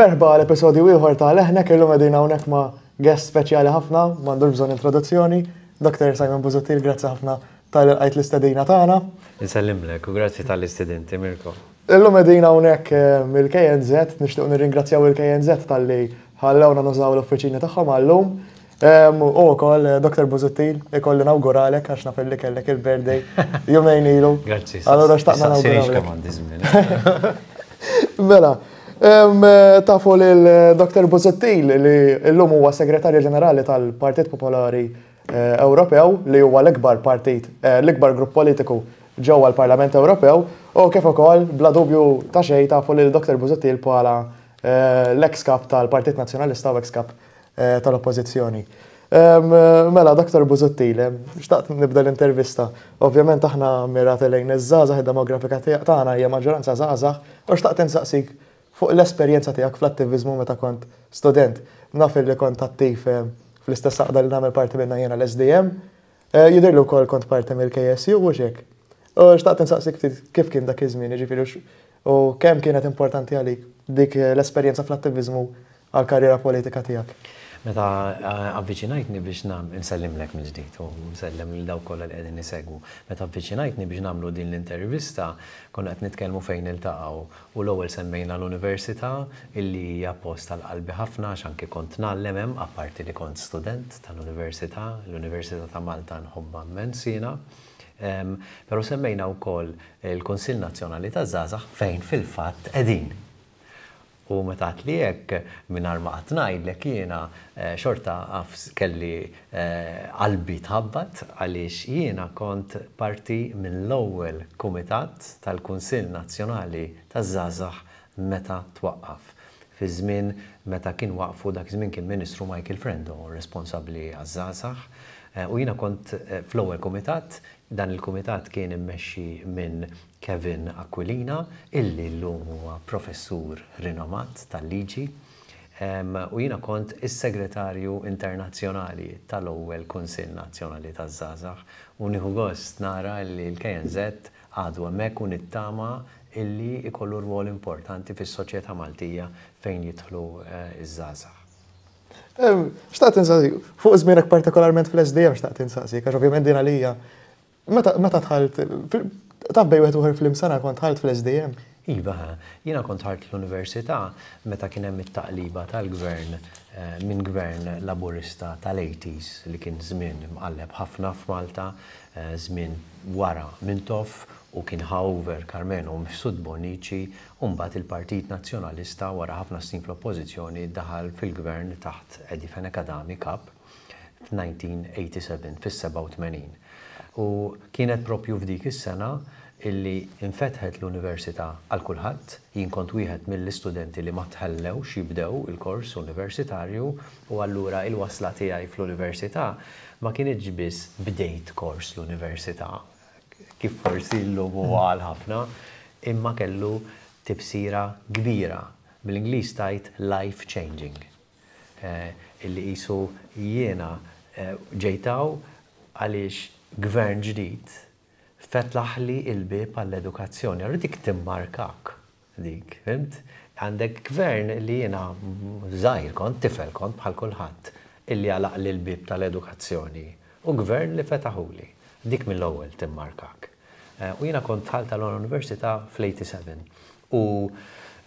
merħba l episodju ieħor ta' leħna kellu medina hawnhekk ma' guest speċjali ħafna, m'għandux bżonn introduzzjoni, Dr. Simon Buzutil, grazzi ħafna tal-għajt l-istedina tagħna. Nsellimlek u grazzi tal-istedinti, Mirko. Illum medina hawnhekk mill-KNZ, nixtieq nirringrazzjaw il-KNZ tal-li ħallewna nużaw l-offiċini tagħhom għallum. U wkoll Dr. Buzutil, ikolli nawguralek, għax naf li kellek il-birthday, jumejn ilu. Grazzi. Allura xtaqna nawguralek. Mela, Eh, tafu l-Dr. Eh, Bozzettil li l-lum huwa segretarju ġenerali tal-Partit Popolari eh, Ewropew li huwa l-ikbar partit, l-ikbar grupp politiku ġewwa l-Parlament Ewropew u kif ukoll bla dubju ta' xejn tafu li l-Dr. Bozzettil bħala l-ex-kap tal-Partit Nazzjonalista u ex-kap tal-Oppożizzjoni. Mela, Dr. Buzuttile, xtaqt nibda l-intervista. Ovvjament aħna mirat lejn iż-żazax, demografika tagħna hija maġġoranza żgħażagħ, u xtaqt insaqsik fuq l-esperjenza tiegħek fl-attivizmu meta kont student. Naf li kont attiv eh, fl-istess saqda li nagħmel parti minna jena l-SDM. Eh, jidir li wkoll kont parti mill-KSU u xek. U xtaqt nsaqsik kif kien dak iż-żmien, jiġifieri u kemm kienet importanti għalik dik l-esperjenza fl-attivizmu għal-karriera politika tiegħek. Meta eh, avviċinajtni biex nam, nsellimlek minn ġdid u nsellim l-daw kolla li qegħdin nisegwu. Meta avviċinajtni biex namlu din l-intervista, konna għet nitkelmu fejn il-taqaw u l-ewel semmejna l-Università illi hija post tal-qalbi ħafna xanki kont nallem apparti li kont student tal-Università, l-Università ta' Malta nħobba mensina. Pero semmejna u koll il-Konsil Nazjonali ta' Zazax fejn fil-fat edin U meta għatlijek minn arma għatnajdlek jiena eh, xorta għaf kelli eh, qalbi tħabbat għaliex jiena kont parti minn l-ewwel kumitat tal-Kunsill Nazzjonali taż-Żazax meta twaqqaf fi żmien meta kien waqfu dak żmien kien Ministru Michael Frendo responsabbli għaż-żazax. Eh, u jiena kont fl-ewwel kumitat, dan il-kumitat kien immexxi minn Kevin Aquilina, illi l-lum huwa professur rinomat tal-liġi u jina kont is-segretarju internazzjonali tal-ewwel Kunsill Nazzjonali taż-Żgħażagħ u nieħu gost nara li l-KNZ għadu hemmhekk u nittama illi ikollu rwol importanti fis-soċjetà Maltija fejn jidħlu eh, iż-żgħażagħ. Xtaqt insaqsi, fuq zminek partikolarment fl-SDM xtaqt insaqsi, għax ovvijament din għalija. Meta tħalt, Taf bej wieħed uħer fl-imsana kont ħalt fl-SDM. Iva, jiena kont ħart l-Università meta kien hemm it-taqliba tal-gvern eh, minn gvern laburista tal-80s li kien żmien mqalleb ħafna f'Malta, eh, żmien wara minn tof u kien ħawver Carmenu mfsud Bonici Umbat il-Partit Nazjonalista wara ħafna snin fl oppożizzjoni daħal fil-gvern taħt Edi Fenekadami Kap f'1987 fis-87. U kienet propju f'dik is-sena illi infetħet l-Università għal kulħadd, jien kont wieħed mill-istudenti li ma tħallewx jibdew il-kors universitarju u allura il-wasla tiegħi fl-Università ma kienx biss bdejt kors l-Università kif forsi llum huwa mm. għal ħafna, imma kellu tibsira kbira mill-Ingliż tajt life changing. Eh, illi qisu jiena eh, ġejtaw għaliex gvern ġdid fetlaħli il-bib għall-edukazzjoni. Rridik timmarkak dik, fimt? Għandek gvern li jena zaħir kont, tifel kont bħal kulħadd illi għalaq li l-bib tal-edukazzjoni u gvern li fetaħuli. Dik mill-ewwel timmarkak. Eh, u jena kont ħalta l-Università fl-87. U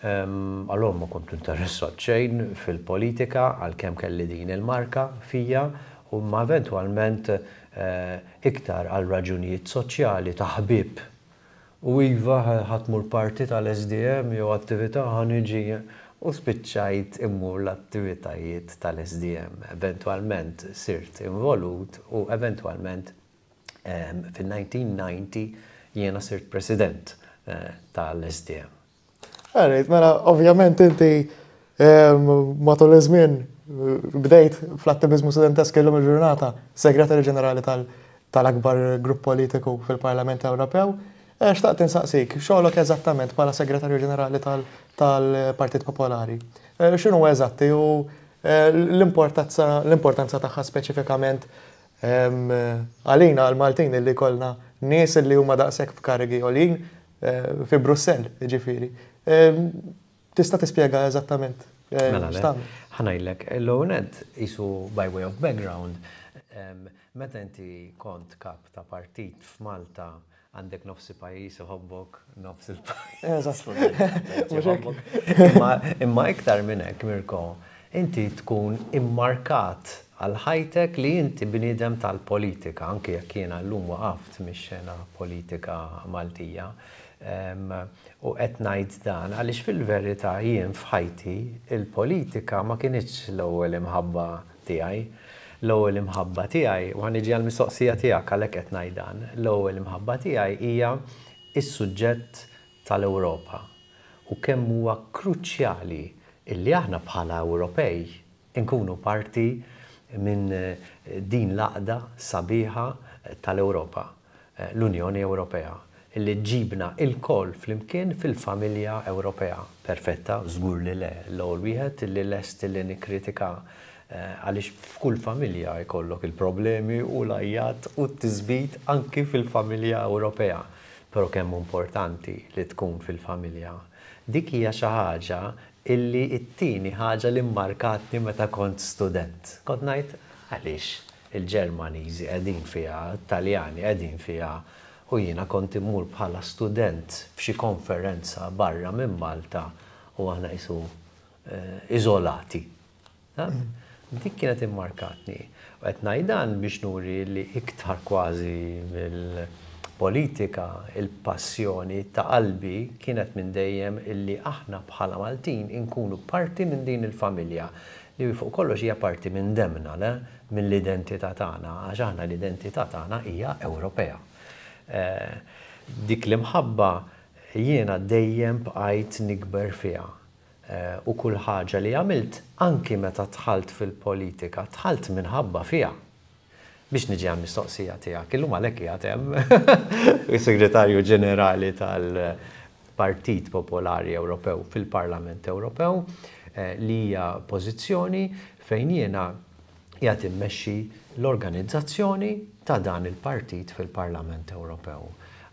ehm, għallom ma kont interessat xejn fil-politika għal-kem kelli din il-marka fija u ma eventualment Eh, iktar għal raġunijiet soċjali ta' ħbib. U iva ħatmur parti tal-SDM jew attività ħaniġi u spiċċajt immur l-attivitajiet tal-SDM. Eventualment sirt involut u eventualment um, ehm, fil-1990 jiena sirt president uh, eh, tal-SDM. Għarrit, mela, ovvjament inti Ehm, matul tolle zmin, eh, bdejt fl-attivizmu il-lum il-ġurnata segretari ġenerali tal-akbar grupp politiku fil-Parlament Ewropew. E xtaqt insaqsik, xogħlok eżattament bħala segretarju ġenerali tal-Partit Popolari. E, x'inhu eżatti u e, l-importanza tagħha speċifikament ehm, għalina għal-Maltin illi kollna nies li huma daqshekk f'karigi olin fi Brussell, ġifieri. Ehm, tista' tispjega eżattament. Ħanajlek, l owned isu by way of background, meta inti kont kap ta' partit f'Malta għandek nofsi pajis uħobbok nofs il-pajis. Imma iktar minnek, Mirko, inti tkun immarkat għal ħajtek li inti bnidem tal-politika, anke jekk jiena l-lum waqaft mix-xena politika Maltija. U qed ngħid dan għaliex fil-verità jien f'ħajti il-politika ma kienx l-ewwel imħabba tiegħi. L-ewwel imħabba tiegħi u ħaniġi għall-mistoqsija tiegħek għalhekk qed ngħid dan. L-ewwel imħabba tiegħi hija s suġġett tal-Ewropa u kemm huwa kruċjali illi aħna bħala Ewropej inkunu parti minn eh, din l laqda sabiħa eh, tal-Ewropa, eh, l-Unjoni Ewropea li ġibna il-koll fl-imkien fil-familja Ewropea. Perfetta, żgur li le, l-għol wieħed li lest li nikritika eh, għalix f'kull familja jkollok il-problemi u lajjat u t-tizbit anki fil-familja Ewropea. Pero kemm importanti li tkun fil-familja. Dik hija xi ħaġa illi it-tieni ħaġa li mmarkatni meta kont student. Kont ngħid għaliex il-Ġermaniżi qegħdin fiha, t taljani qegħdin fiha, u jiena kont mur bħala student f'xi konferenza barra minn Malta u għana jisu eh, izolati. Mm. Dik kienet immarkatni. U għet najdan biex nuri li iktar kważi mill-politika, il-passjoni ta' qalbi kienet minn dejjem illi aħna bħala Maltin inkunu parti minn din il-familja li fuq kollox hija parti minn demna, mill-identità tagħna, għax aħna l-identità tagħna hija Ewropea. Eh, dik l-imħabba jiena dejjem bqajt nikber fiha. Eh, u kull ħaġa li għamilt anki meta tħalt fil-politika, tħalt minħabba fiha. Biex niġi għam mistoqsija tiegħek, illum għalhekk jgħat hemm segretarju Ġenerali tal-Partit Popolari Ewropew fil-Parlament Ewropew eh, li hija pożizzjoni fejn jiena jgħat immexxi l-organizzazzjoni ta' dan il-partit fil-Parlament Ewropew.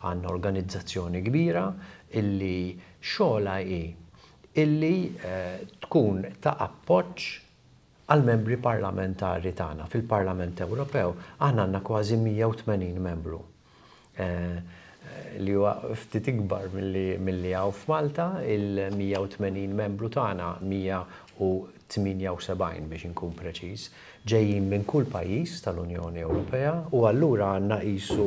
Għanna organizzazzjoni kbira illi xola i illi eh, tkun ta' appoċ għal membri parlamentari tagħna fil-Parlament Ewropew aħna għandna kważi 180 membru eh, eh, li huwa ftit ikbar milli hawn f'Malta il-180 membru tagħna 178 biex inkun preċiż ġejjin minn kull pajjiż tal-Unjoni Ewropea u allura għandna qisu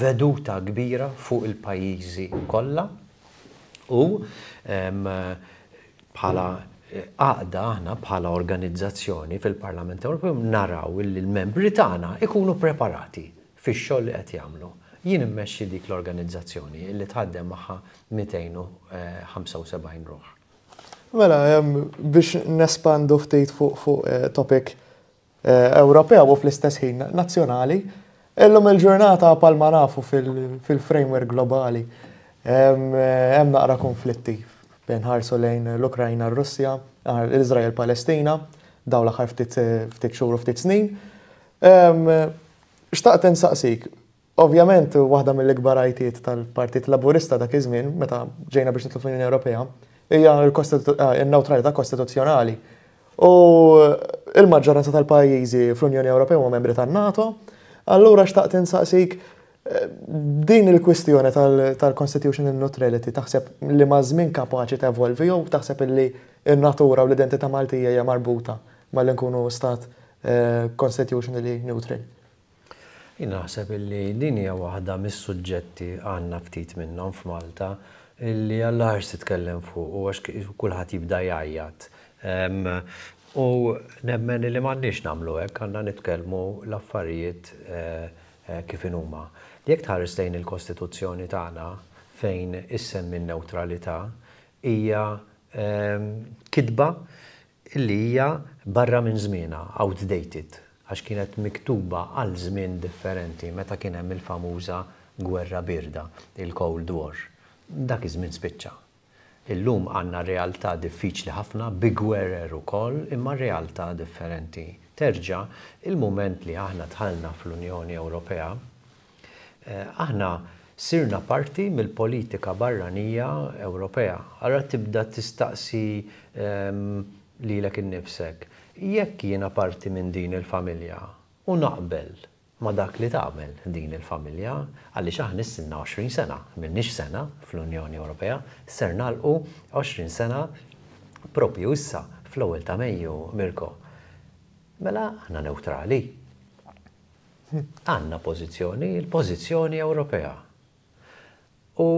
veduta kbira fuq il-pajjiżi kollha u bħala eh, għaqda aħna bħala organizzazzjoni fil-Parlament Ewropew naraw li l-membri tagħna ikunu preparati fix-xogħol li qed jagħmlu. Jien immexxi dik l-organizzazzjoni li tħaddem magħha 275 eh, ruħ. Mela, biex nespandu ftit fuq fuq eh, topic Eh, Ewropea u fl-istess ħin nazzjonali, illum il-ġurnata palma nafu fil-framework globali. Hemm eh, naqra konflitti bejn ħarsu lejn l-Ukrajna r-Russja, l-Izrael Palestina, daw l-aħħar ftit xhur u ftit snin. Xtaqt insaqsik, ovvjament waħda mill-ikbar ajtiet tal-Partit Laburista dak iż-żmien meta ġejna biex nitlu fl-Unjoni Ewropea hija l-neutralità eh, kostituzzjonali. U il-maġġoranza tal-pajjiżi fl-Unjoni Ewropea huma membri tan-NATO, allura xtaqt insaqsik eh, din il-kwistjoni tal-constitutional neutrality taħseb li ma' żmien kapaċi evolvi jew taħseb li n-natura u l-identità Maltija hija marbuta mal nkunu stat eh, constitutionally neutral. Inaħseb li din hija waħda mis-suġġetti għandna ftit minnhom f'Malta illi għall-ħar titkellem fuq u għax kulħadd jibda jgħajjat. U nemmen li m'għandniex nagħmlu hekk, għandna nitkellmu l-affarijiet eh, eh, kif inuma. Jekk tħarris lejn il-Kostituzzjoni tagħna fejn issem min neutralità hija kidba li hija barra minn żmiena, outdated, għax kienet miktuba għal żmien differenti meta kien hemm il-famuża gwerra birda, il-Cold War. Dak iż-żmien spiċċa. Illum għanna realtà diffiċli ħafna, u ukoll, imma realtà differenti. Terġa, il-moment li aħna tħallna fl-Unjoni Ewropea, eh, aħna sirna parti mill-politika barranija Ewropea. Għara tibda tistaqsi ehm, li l-ek nifsek. Jekk jiena parti minn din il-familja, u naqbel ma dak li tagħmel din il-familja għaliex aħna nissinna 20 sena, minnix sena fl-Unjoni Ewropea, ser nalqu 20 sena propju issa fl-ewwel ta' Mejju, Mirko. Mela aħna neutrali. Għanna pożizzjoni, il-pożizzjoni Ewropea. U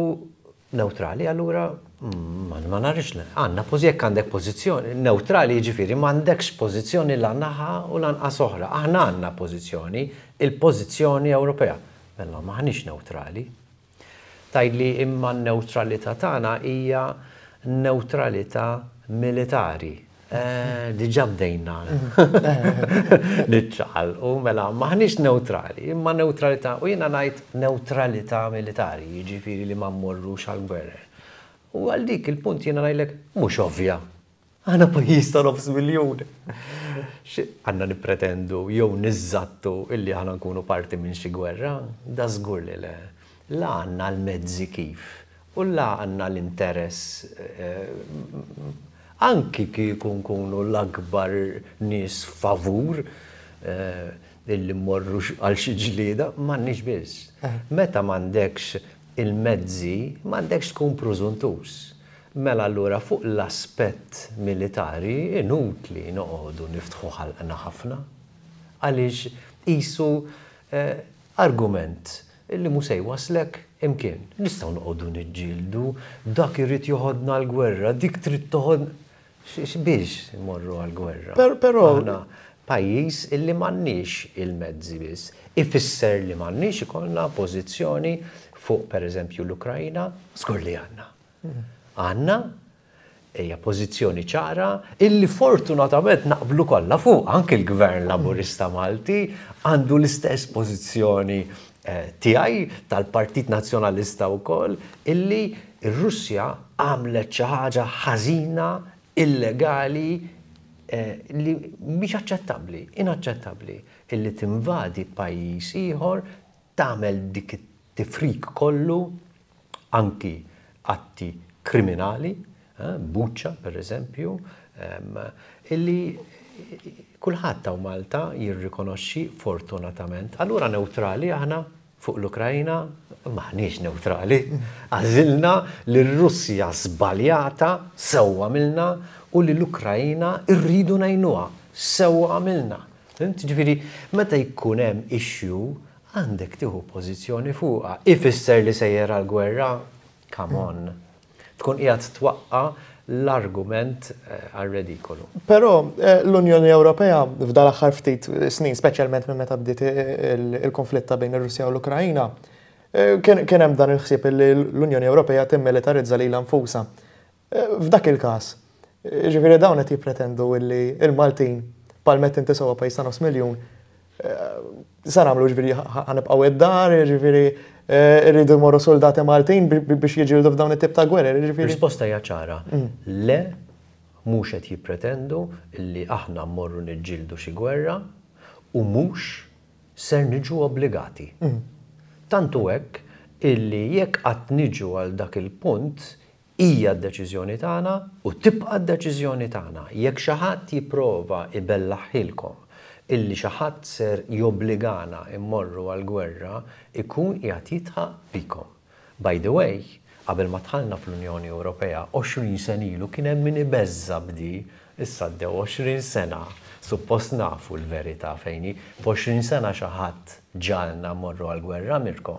neutrali allura Mm, ma narriċ le, għanna jekk għandek pozizjoni, neutrali ġifiri, ma għandekx pozizjoni l-għannaħa u l-għanqas oħra. Aħna għanna pozizjoni, il-pozizjoni Ewropea. Mella maħniex neutrali. Tajli imma neutralita tagħna hija neutralita militari. Eh, Diġa bdejna. Nitċal, u mela maħniex neutrali, imma neutralita. u jina najt neutralita militari, jiġifieri li ma mmorrux għal gwerre. U għal dik il-punt jena rajlek mux ovvja. Għana pajis ta' nofs miljon. Għanna nipretendu, jew nizzattu illi għana nkunu parti minn xi gwerra, da zgur li le. La għanna l-mezzi kif. U la għanna l-interess. Eh, anki kikun kunu l-akbar nis favur eh, illi morru għal xi ġlieda, m'għandniex biss. Eh. Meta m'għandekx il-mezzi m'għandekx tkun prużuntus. Mela allura fuq l-aspett militari inutli noqogħdu niftħu ħalqna ħafna. Għaliex qisu eh, argument illi mu waslek imkien. Nistgħu noqogħdu niġġieldu, dak irid joħodna l-gwerra, dik trid toħod biex morru għal-gwerra. Per, però pajjiż illi m'għandniex il-mezzi biss. Ifisser li m'għandniex ikollna pożizzjoni fuq per eżempju l-Ukrajna, skur li għanna. Għanna hija pożizzjoni ċara illi fortunatament naqblu kollha fuq anke l-Gvern Laburista Malti għandu l-istess pożizzjoni eh, tiegħi tal-Partit Nazzjonalista wkoll illi r-Russja għamlet xi ħaġa ħażina illegali eh, li mhix aċċettabbli, inaċċettabbli illi tinvadi pajjiż ieħor tagħmel dik it tifrik kollu anki atti kriminali, eh, buċċa per eżempju, ehm, illi kullħat u Malta jirrikonoxxi fortunatament. Allura neutrali aħna fuq l-Ukrajna maħniex neutrali. Għazilna li russija zbaljata sewwa milna u li l-Ukrajna irridu najnuha sewa milna. Ġifiri, meta jkun issue għandek tiħu pożizzjoni fuqha. Ifisser li sejjer għal gwerra, come on. Tkun qiegħed twaqqa l-argument eh, għal redikolu. Però eh, l-Unjoni Ewropea f'dal aħħar ftit snin, speċjalment minn meta bdiet il-konflitta bejn ir-Russja u l-Ukrajna, eh, kien hemm dan il-ħsieb li l-Unjoni Ewropea timmilitarizza lil nfusa. F'dak il-każ, ġifieri dawn qed jippretendu li l-Maltin palmet inti sewa pajsa nofs miljun Sa namlu ġviri ħanibqaw id-dar, ġviri eh, rridu morru soldati Maltin biex jġildu f'dawn it-tip ta' gwerra. Risposta hija ċara. Mm. Le, mhux qed jippretendu li aħna mmorru niġġieldu xi gwerra u mhux ser niġu obbligati. Mm. Tantu hekk illi jekk qatt niġu għal dak il-punt hija d-deċiżjoni tagħna u tibqa' d-deċiżjoni tagħna. Jekk xi ħadd jipprova ibellaħħilkom illi xi ħadd ser jobbligana immorru għal-gwerra ikun qiegħed bikom. By the way, qabel ma tħallna fl-Unjoni Ewropea 20 sen ilu kien hemm bdi issa ddew 20 sena suppost nafu l-verità fejni, f'20 sena xaħat ġalna morru għal-gwerra mirko.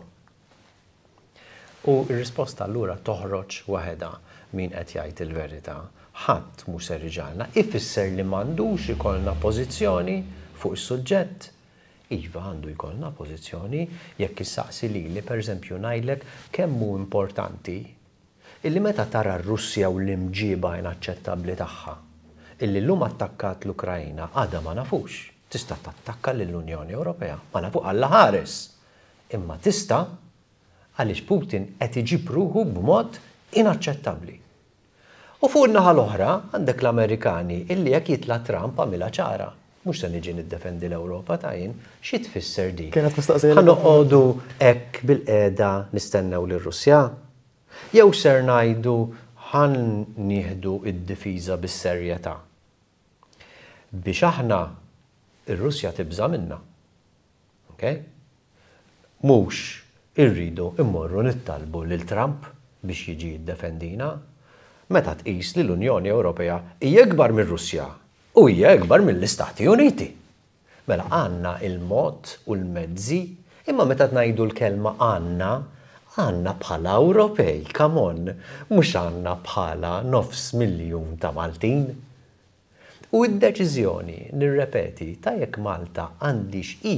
U r-risposta allura toħroġ waħeda min qed jgħid il-verità. Ħadd mhux ser iġalna ifisser li m'għandux ikollna pożizzjoni fuq is-suġġett. Iva għandu jkollna pożizzjoni jekk issaqsi li li pereżempju ngħidlek kemm hu importanti illi meta tara r-Russja u l-imġiba inaċċettabbli tagħha illi l-lum attakkat l-Ukrajna għada ma nafux tista' tattakka l-Unjoni Ewropea ma nafu għalla ħares imma tista' għaliex Putin qed iġib ruħu b'mod inaċċettabbli. U fuq naħa l-oħra għandek l-Amerikani illi jekk jitla Trump għamilha ċara mux se niġi niddefendi l-Ewropa ta' jien, xi tfisser di. Kienet mistaqsija. Ħanoqogħdu hekk bil-qeda nistennew lir russja Jew ser ngħidu għan nieħdu id-difiża bis-serjetà. Biex aħna ir-Russja tibża minna. Ok? Mux irridu immorru nittalbu lil Trump biex jiġi id-defendina? meta tqis li l-Unjoni Ewropea hija kbar mir-Russja u hija ikbar mill-Istati Uniti. Mela għanna il-mod u l-mezzi, imma meta tnajdu l-kelma għanna, għanna bħala Ewropej, kamon, mux għanna bħala nofs miljun ta' Maltin. U id-deċizjoni, nirrepeti, ta' jekk Malta għandix i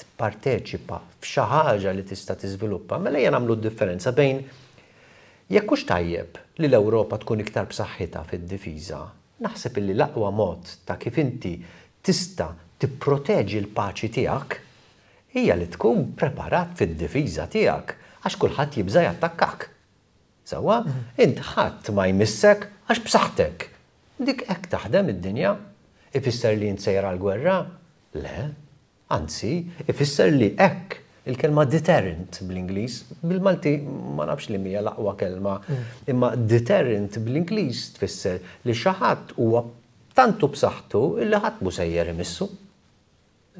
t-parteċipa ħaġa li tista' tiżviluppa, mela jena għamlu differenza bejn jekk hux tajjeb li l-Ewropa tkun iktar b'saħħitha fid-difiża naħseb illi l-aqwa mod ta' kif inti tista tipproteġi l-paċi tiegħek hija li tkun preparat fid-difiża tiegħek għax kulħadd jibża jattakkak. Sawa, mhm. int ħadd ma jmissek għax b'saħħtek. Dik hekk taħdem id-dinja. Ifisser li jinsejra l-gwerra? Le, anzi, ifisser li hekk il-kelma deterrent bl-Inglis, bil-Malti ma nafx li mija laqwa kelma, mm. imma deterrent bl-Inglis tfisser li xaħat huwa tantu b'saħħtu illi ħadd mu sejjer imissu.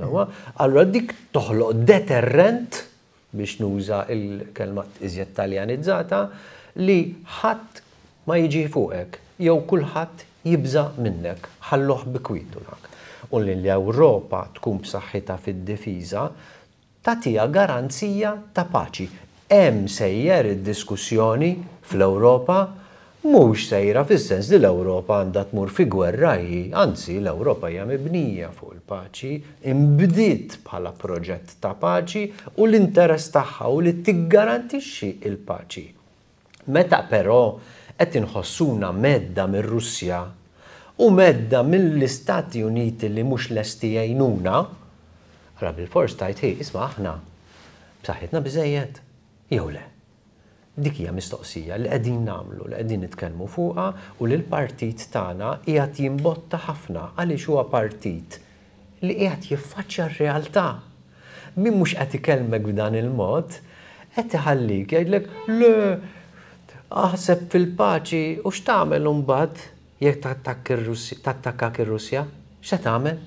Allora dik toħloq deterrent biex nuża il-kelma iżjed taljanizzata li ħadd ma jiġi fuqek jew kulħadd jibża minnek, ħalluh bikwitu U li l-Ewropa tkun b'saħħitha fid-difiża tatija garanzija ta' paċi. Hemm sejjer id-diskussjoni fl-Ewropa mhux sejra fis-sens li l-Ewropa għandha tmur fi gwerra hi, anzi l-Ewropa hija mibnija fuq il-paċi, imbdiet bħala proġett ta' paċi u l-interess tagħha u li tiggarantixxi il-paċi. Meta però qed inħossuna medda mir-Russja u medda mill-Istati Uniti li mhux lesti jgħinuna, Ra bil-fors tajt hi, isma' aħna b'saħħitna biżejjed jew le. Dik hija mistoqsija li qegħdin nagħmlu, li qegħdin nitkellmu fuqha u li l-partit tagħna qiegħed jimbotta ħafna għaliex huwa partit li qiegħed jiffaċċja r-realtà. Min mhux qed ikellmek b'dan il-mod, qed iħallik jgħidlek le aħseb fil-paċi u x'tagħmel imbagħad jekk tattakkak ir-Russja? X'se tagħmel?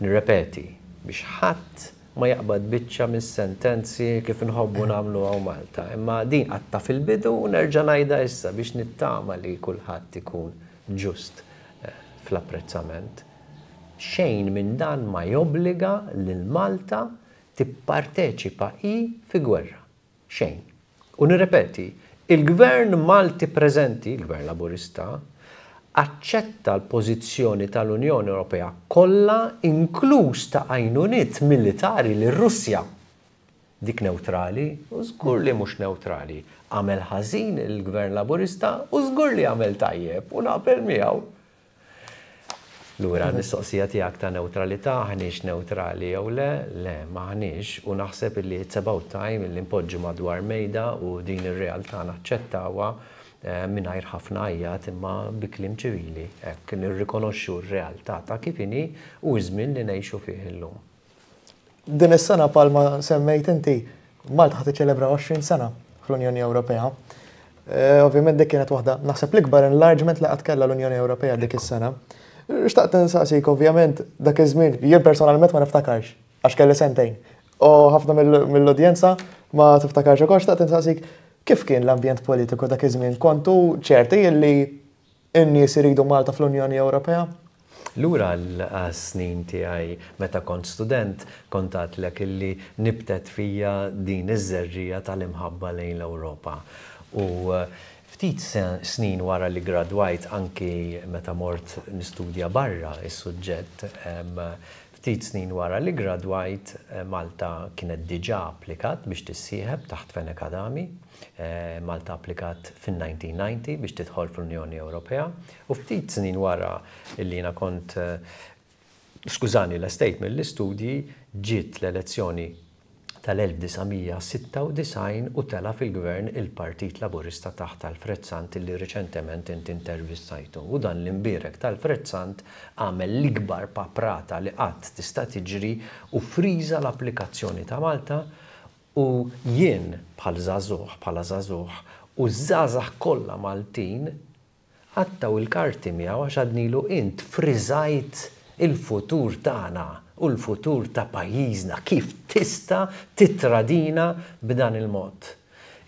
nirrepeti biex ħadd ma jaqbad biċċa mis sentenzi kif nħobbu nagħmlu għaw Malta. Imma din għatta fil-bidu u nerġa' ngħidha issa biex nittama li kulħadd ikun ġust eh, fl-apprezzament. Xejn minn dan ma jobbliga lil Malta tipparteċipa i fi gwerra. Xejn. U nirrepeti, il-gvern Malti preżenti, il-gvern laburista, aċċetta l-pożizzjoni tal-Unjoni Ewropea kollha inkluż ta' għajnuniet militari lir russja dik neutrali u żgur li mhux neutrali. Għamel ħażin il-Gvern Laburista u żgur li għamel tajjeb u naqbel miegħu. Lura, nistoqsija tiegħek ta' neutralità, ħniex neutrali jew le, le, ma ħniex u naħseb li it's about time li npoġġu madwar mejda u din ir-realtà naċċettawha Eh, minnajr ħafna għajjat imma biklim ċivili, ekk nirrikonoxxu r-realtà ta' kifini u żmien li ngħixu fih illum. Din is-sena palma semmejt inti Malta ħadd iċċelebra 20 sena fl-Unjoni Ewropea. Eh, ovvjament dik kienet waħda naħseb l-ikbar enlargement li qatt kellha l-Unjoni Ewropea dik is-sena. Xtaqt nsaqsik ovvjament dak iż-żmien jien personalment ma niftakarx għax kelli sentejn. U ħafna mill-udjenza ma tiftakarx ukoll xtaqt nsaqsik Kif kien l-ambjent politiku dak iż-żmien? Kontu ċerti illi n-nies iridu Malta fl-Unjoni Ewropea? Lura l-snin tiegħi meta kont student kont għatlek illi nibtet fija din iż-żerrija tal-imħabba lejn l-Ewropa. U uh, ftit snin wara li gradwajt anki meta mort nistudja barra is-suġġett ftit snin wara li gradwajt Malta kienet diġa applikat biex tissieħeb taħt Fenekadami. Akadami Eh, Malta applikat fin-1990 biex tidħol fl-Unjoni Ewropea u ftit snin wara li jiena kont eh, skużani l-estate mill-istudji ġiet l-elezzjoni tal-1996 u tela fil-gvern il-Partit Laburista taħt tal-Frezzant li reċentement int intervistajtu. U dan l-imbirek tal-Frezzant għamel l-ikbar paprata li qatt tista' tiġri u friża l-applikazzjoni ta' Malta U jien bħal zazuħ, bħala zazuħ, u zazax kollha Maltin għattaw il-karti miegħu għax għadnilu int friżajt il-futur tagħna u l-futur ta' pajjiżna kif tista titradina b'dan il-mod.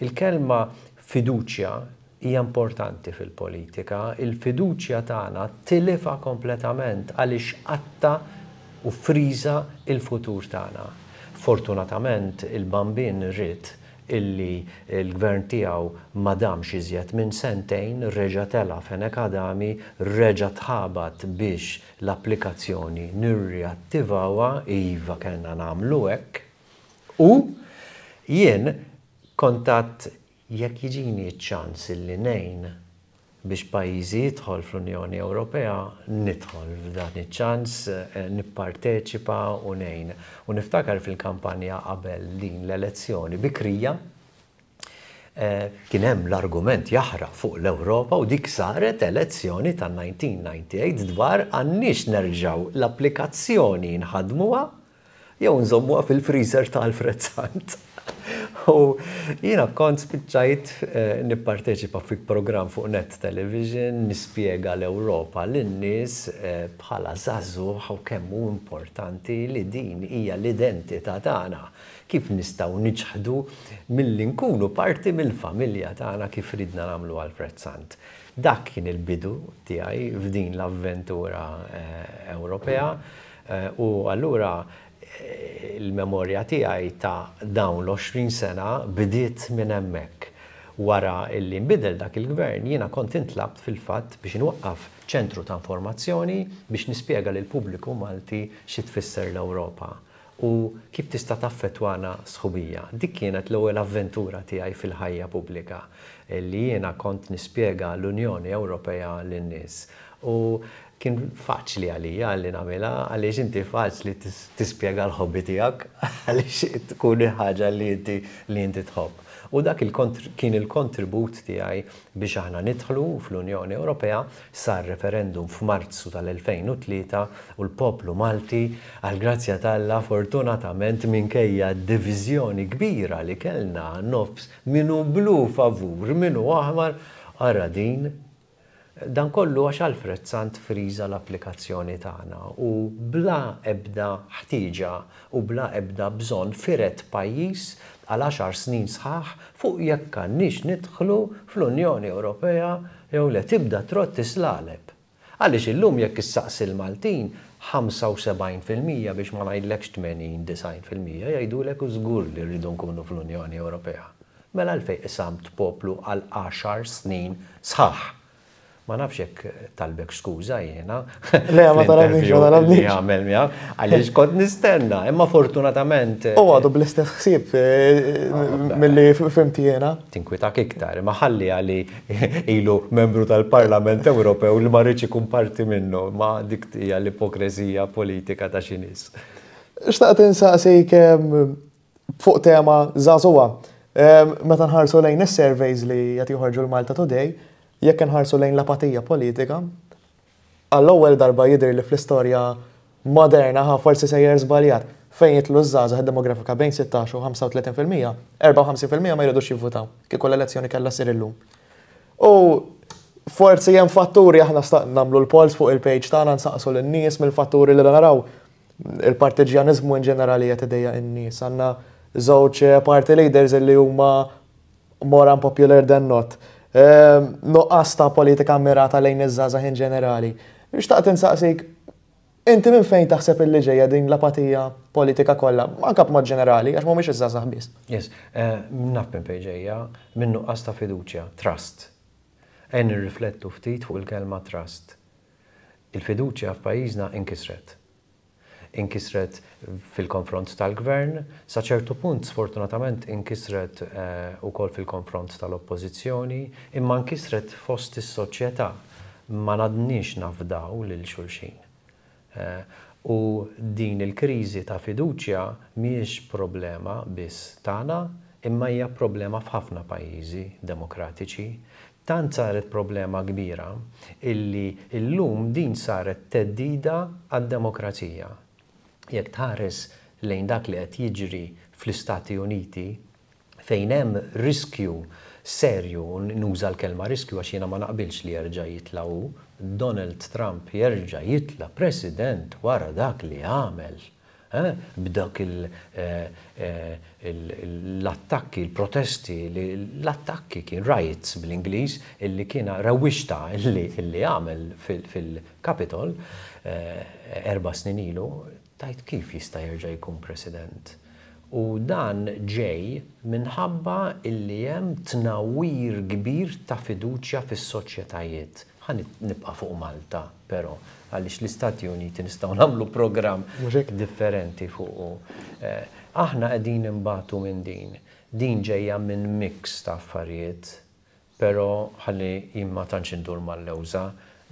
Il-kelma fiduċja hija importanti fil-politika, il-fiduċja tagħna tilifa kompletament għaliex qatta u friża il-futur tagħna. Fortunatament il-bambin rrit illi il-gvern tijaw madam xizjet minn sentejn reġa tela fenek adami reġa tħabat biex l-applikazzjoni attivawa iva kena namlu ek u jien kontat jekk jiġini ċans illi nejn biex pajjiżi jidħol fl-Unjoni Ewropea nidħol f'dan iċ-ċans eh, nipparteċipa u nejn. U niftakar fil-kampanja qabel din l-elezzjoni bikrija eh, kien hemm l-argument jaħra fuq l-Ewropa u dik saret elezzjoni ta' 1998 dwar għanniex nerġaw l-applikazzjoni nħadmuha jew nżommuha fil-freezer tal-frezzant. U jina kont spiċċajt eh, nipparteċipa fi program fuq net television nispiega l-Europa l innis eh, bħala zazu għaw kemmu importanti li din hija l-identità tagħna. Kif nistaw niċħdu mill-li nkunu parti mill-familja tagħna kif ridna namlu għal-prezzant. Dak kien il-bidu tiegħi f'din l-avventura eh, Ewropea u allura il-memorja tiegħi ta' dawn l-20 sena bidiet minn hemmhekk. Wara illi nbidel dak il-gvern jiena kont intlabt fil-fatt biex nwaqqaf ċentru ta' informazzjoni biex nispjega lil pubbliku Malti xi tfisser l-Ewropa u kif tista' taffetwana sħubija. Dik kienet l-ewwel avventura tiegħi fil-ħajja pubblika li jiena kont nispjega l-Unjoni Ewropea lin-nies. U kien faċli għalija għalli namela għaliex inti faċli tispjega l-hobbi tijak għaliex tkun ħaġa li inti li inti tħob. U dak kien il-kontribut tijaj biex aħna nidħlu fl-Unjoni Ewropea sar referendum f'Marzu tal-2003 u l-poplu Malti għal grazzja tal-la fortunatament minkejja divizjoni kbira li kellna nofs minu blu favur, minu aħmar, għara din Dan kollu għax Alfred Sant friża l-applikazzjoni tagħna u bla ebda ħtieġa u bla ebda bżonn firet pajjiż għal 10 snin sħaħ fuq jekk kannix nidħlu fl-Unjoni Ewropea jew le tibda trott tislaleb. Għaliex illum jekk issaqs il-Maltin 75% biex ma ngħidlekx 80-90% jgħidulek u żgur li rridu nkunu fl-Unjoni Ewropea. Mela l-fejn isamt poplu għal 10 snin sħaħ ma nafx jekk talbek skuża jiena. Le, ma talabniex, ma talabniex. Għamel mija, għaliex kont nistenna, imma fortunatament. U eh, għadu bl-istess ħsieb eh, ah, mill-li fimti jiena. Tinkwitak iktar, ma ħalli għalli ilu membru tal-Parlament Ewropew li ma rridx ikun parti minnu, ma dikti għall l politika ta' xinis. Xtaqt insaqsi kemm fuq tema zazuwa. Meta nħarsu lejn is-surveys li qed joħorġu l-Malta Today, jekk inħarsu lejn l-apatija politika, għall-ewwel darba jidher li fl-istorja moderna ħa forsi sejjer żbaljat fejn jitlu żgħażagħ demografika bejn 16 u 35%, 54% ma jridux jivvutaw kieku l-elezzjoni kellha sir illum. U forsi hemm fatturi aħna nagħmlu l-pols fuq il-page tagħna nsaqsu lin-nies mill-fatturi li naraw il-partiġjaniżmu in ġenerali qed idejja n nies Għandna żewġ party leaders li huma more unpopular than not. Ehm, noqqas ta' politika mirata lejn iż-żaza in ġenerali. Ixtaqt insaqsik, inti minn fejn taħseb il ġejja din l-apatija politika kollha, anke mod ġenerali, għax mhumiex iż-żaza biss. Yes, minn eh, naf minn fejn ġejja, minn nuqqas ta' fiduċja, trust. Ejn nirriflettu ftit fuq il-kelma trust. Il-fiduċja f'pajjiżna inkisret inkisret fil-konfront tal-gvern, sa ċertu punt sfortunatament inkisret eh, ukoll fil-konfront tal-oppożizzjoni, imma inkisret fost is-soċjetà ma nadniex nafdaw lil xulxin. Eh, u din il-kriżi ta' fiduċja miex problema biss tagħna, imma hija problema f'ħafna pajjiżi demokratiċi tant saret problema kbira illi illum din saret teddida għad-demokrazija jekk tħares lejn dak li qed jiġri fl-Istati Uniti fejn hemm riskju serju, nuża l-kelma riskju għax jiena ma naqbilx li jerġa' jitlaw Donald Trump jerġa' jitla president wara dak li għamel eh, b'dak eh, eh, l-attakki, l-protesti, l-attakki kien rights bl-Inglis illi kien rawishta illi għamel fil-Capitol erba snin ilu, tajt kif jista' jerġa' jkun president. U dan ġej minħabba illi hemm tnawir kbir ta' fiduċja fis-soċjetajiet. Għan nibqa' fuq Malta, però għaliex l-Istati Uniti nistgħu nagħmlu programm differenti fuq. Eh, aħna qegħdin imbatu minn din. Din ġejja minn mix ta' affarijiet, però ħalli jimma tantx indur mal-lewża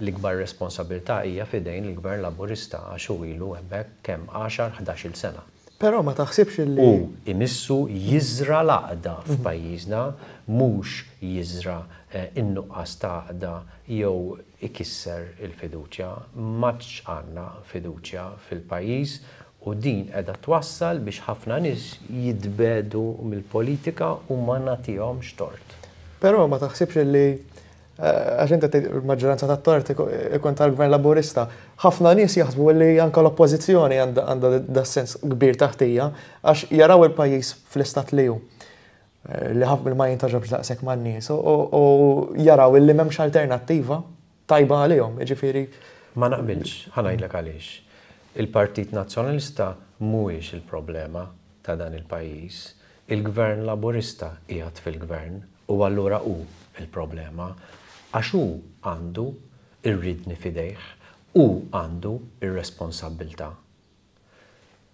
l-ikbar responsabilta hija fidejn l-gvern laburista għax u ilu hemmhekk kemm 10-11 sena. Però ma taħsibx li. U imissu jizra laqda f'pajjiżna mhux jizra eh, nuqqas taqda jew ikisser il-fiduċja, maċ għandna fiduċja fil-pajjiż u din edha twassal biex ħafna nis jidbedu mill-politika u ma nagħtihomx tort. Però ma taħsibx li Eh, għax inti il-maġġoranza ta' tort ikun tal-gvern laburista. ħafna nies jaħsbu li anka l-oppożizzjoni għandha da' sens kbir taħtija għax jaraw il-pajjiż fl-istat li hu eh, li ħafna ma jintaġab daqshekk man-nies u jaraw li m'hemmx alternattiva tajba għalihom, jiġifieri. Ma naqbilx, ħanajlek għaliex. Il-Partit Nazzjonalista mhuwiex il-problema ta' dan il-pajjiż. Il-Gvern Laburista qiegħed fil-Gvern u allura hu il-problema għaxu għandu ir-ridni fidejh u għandu ir-responsabilta.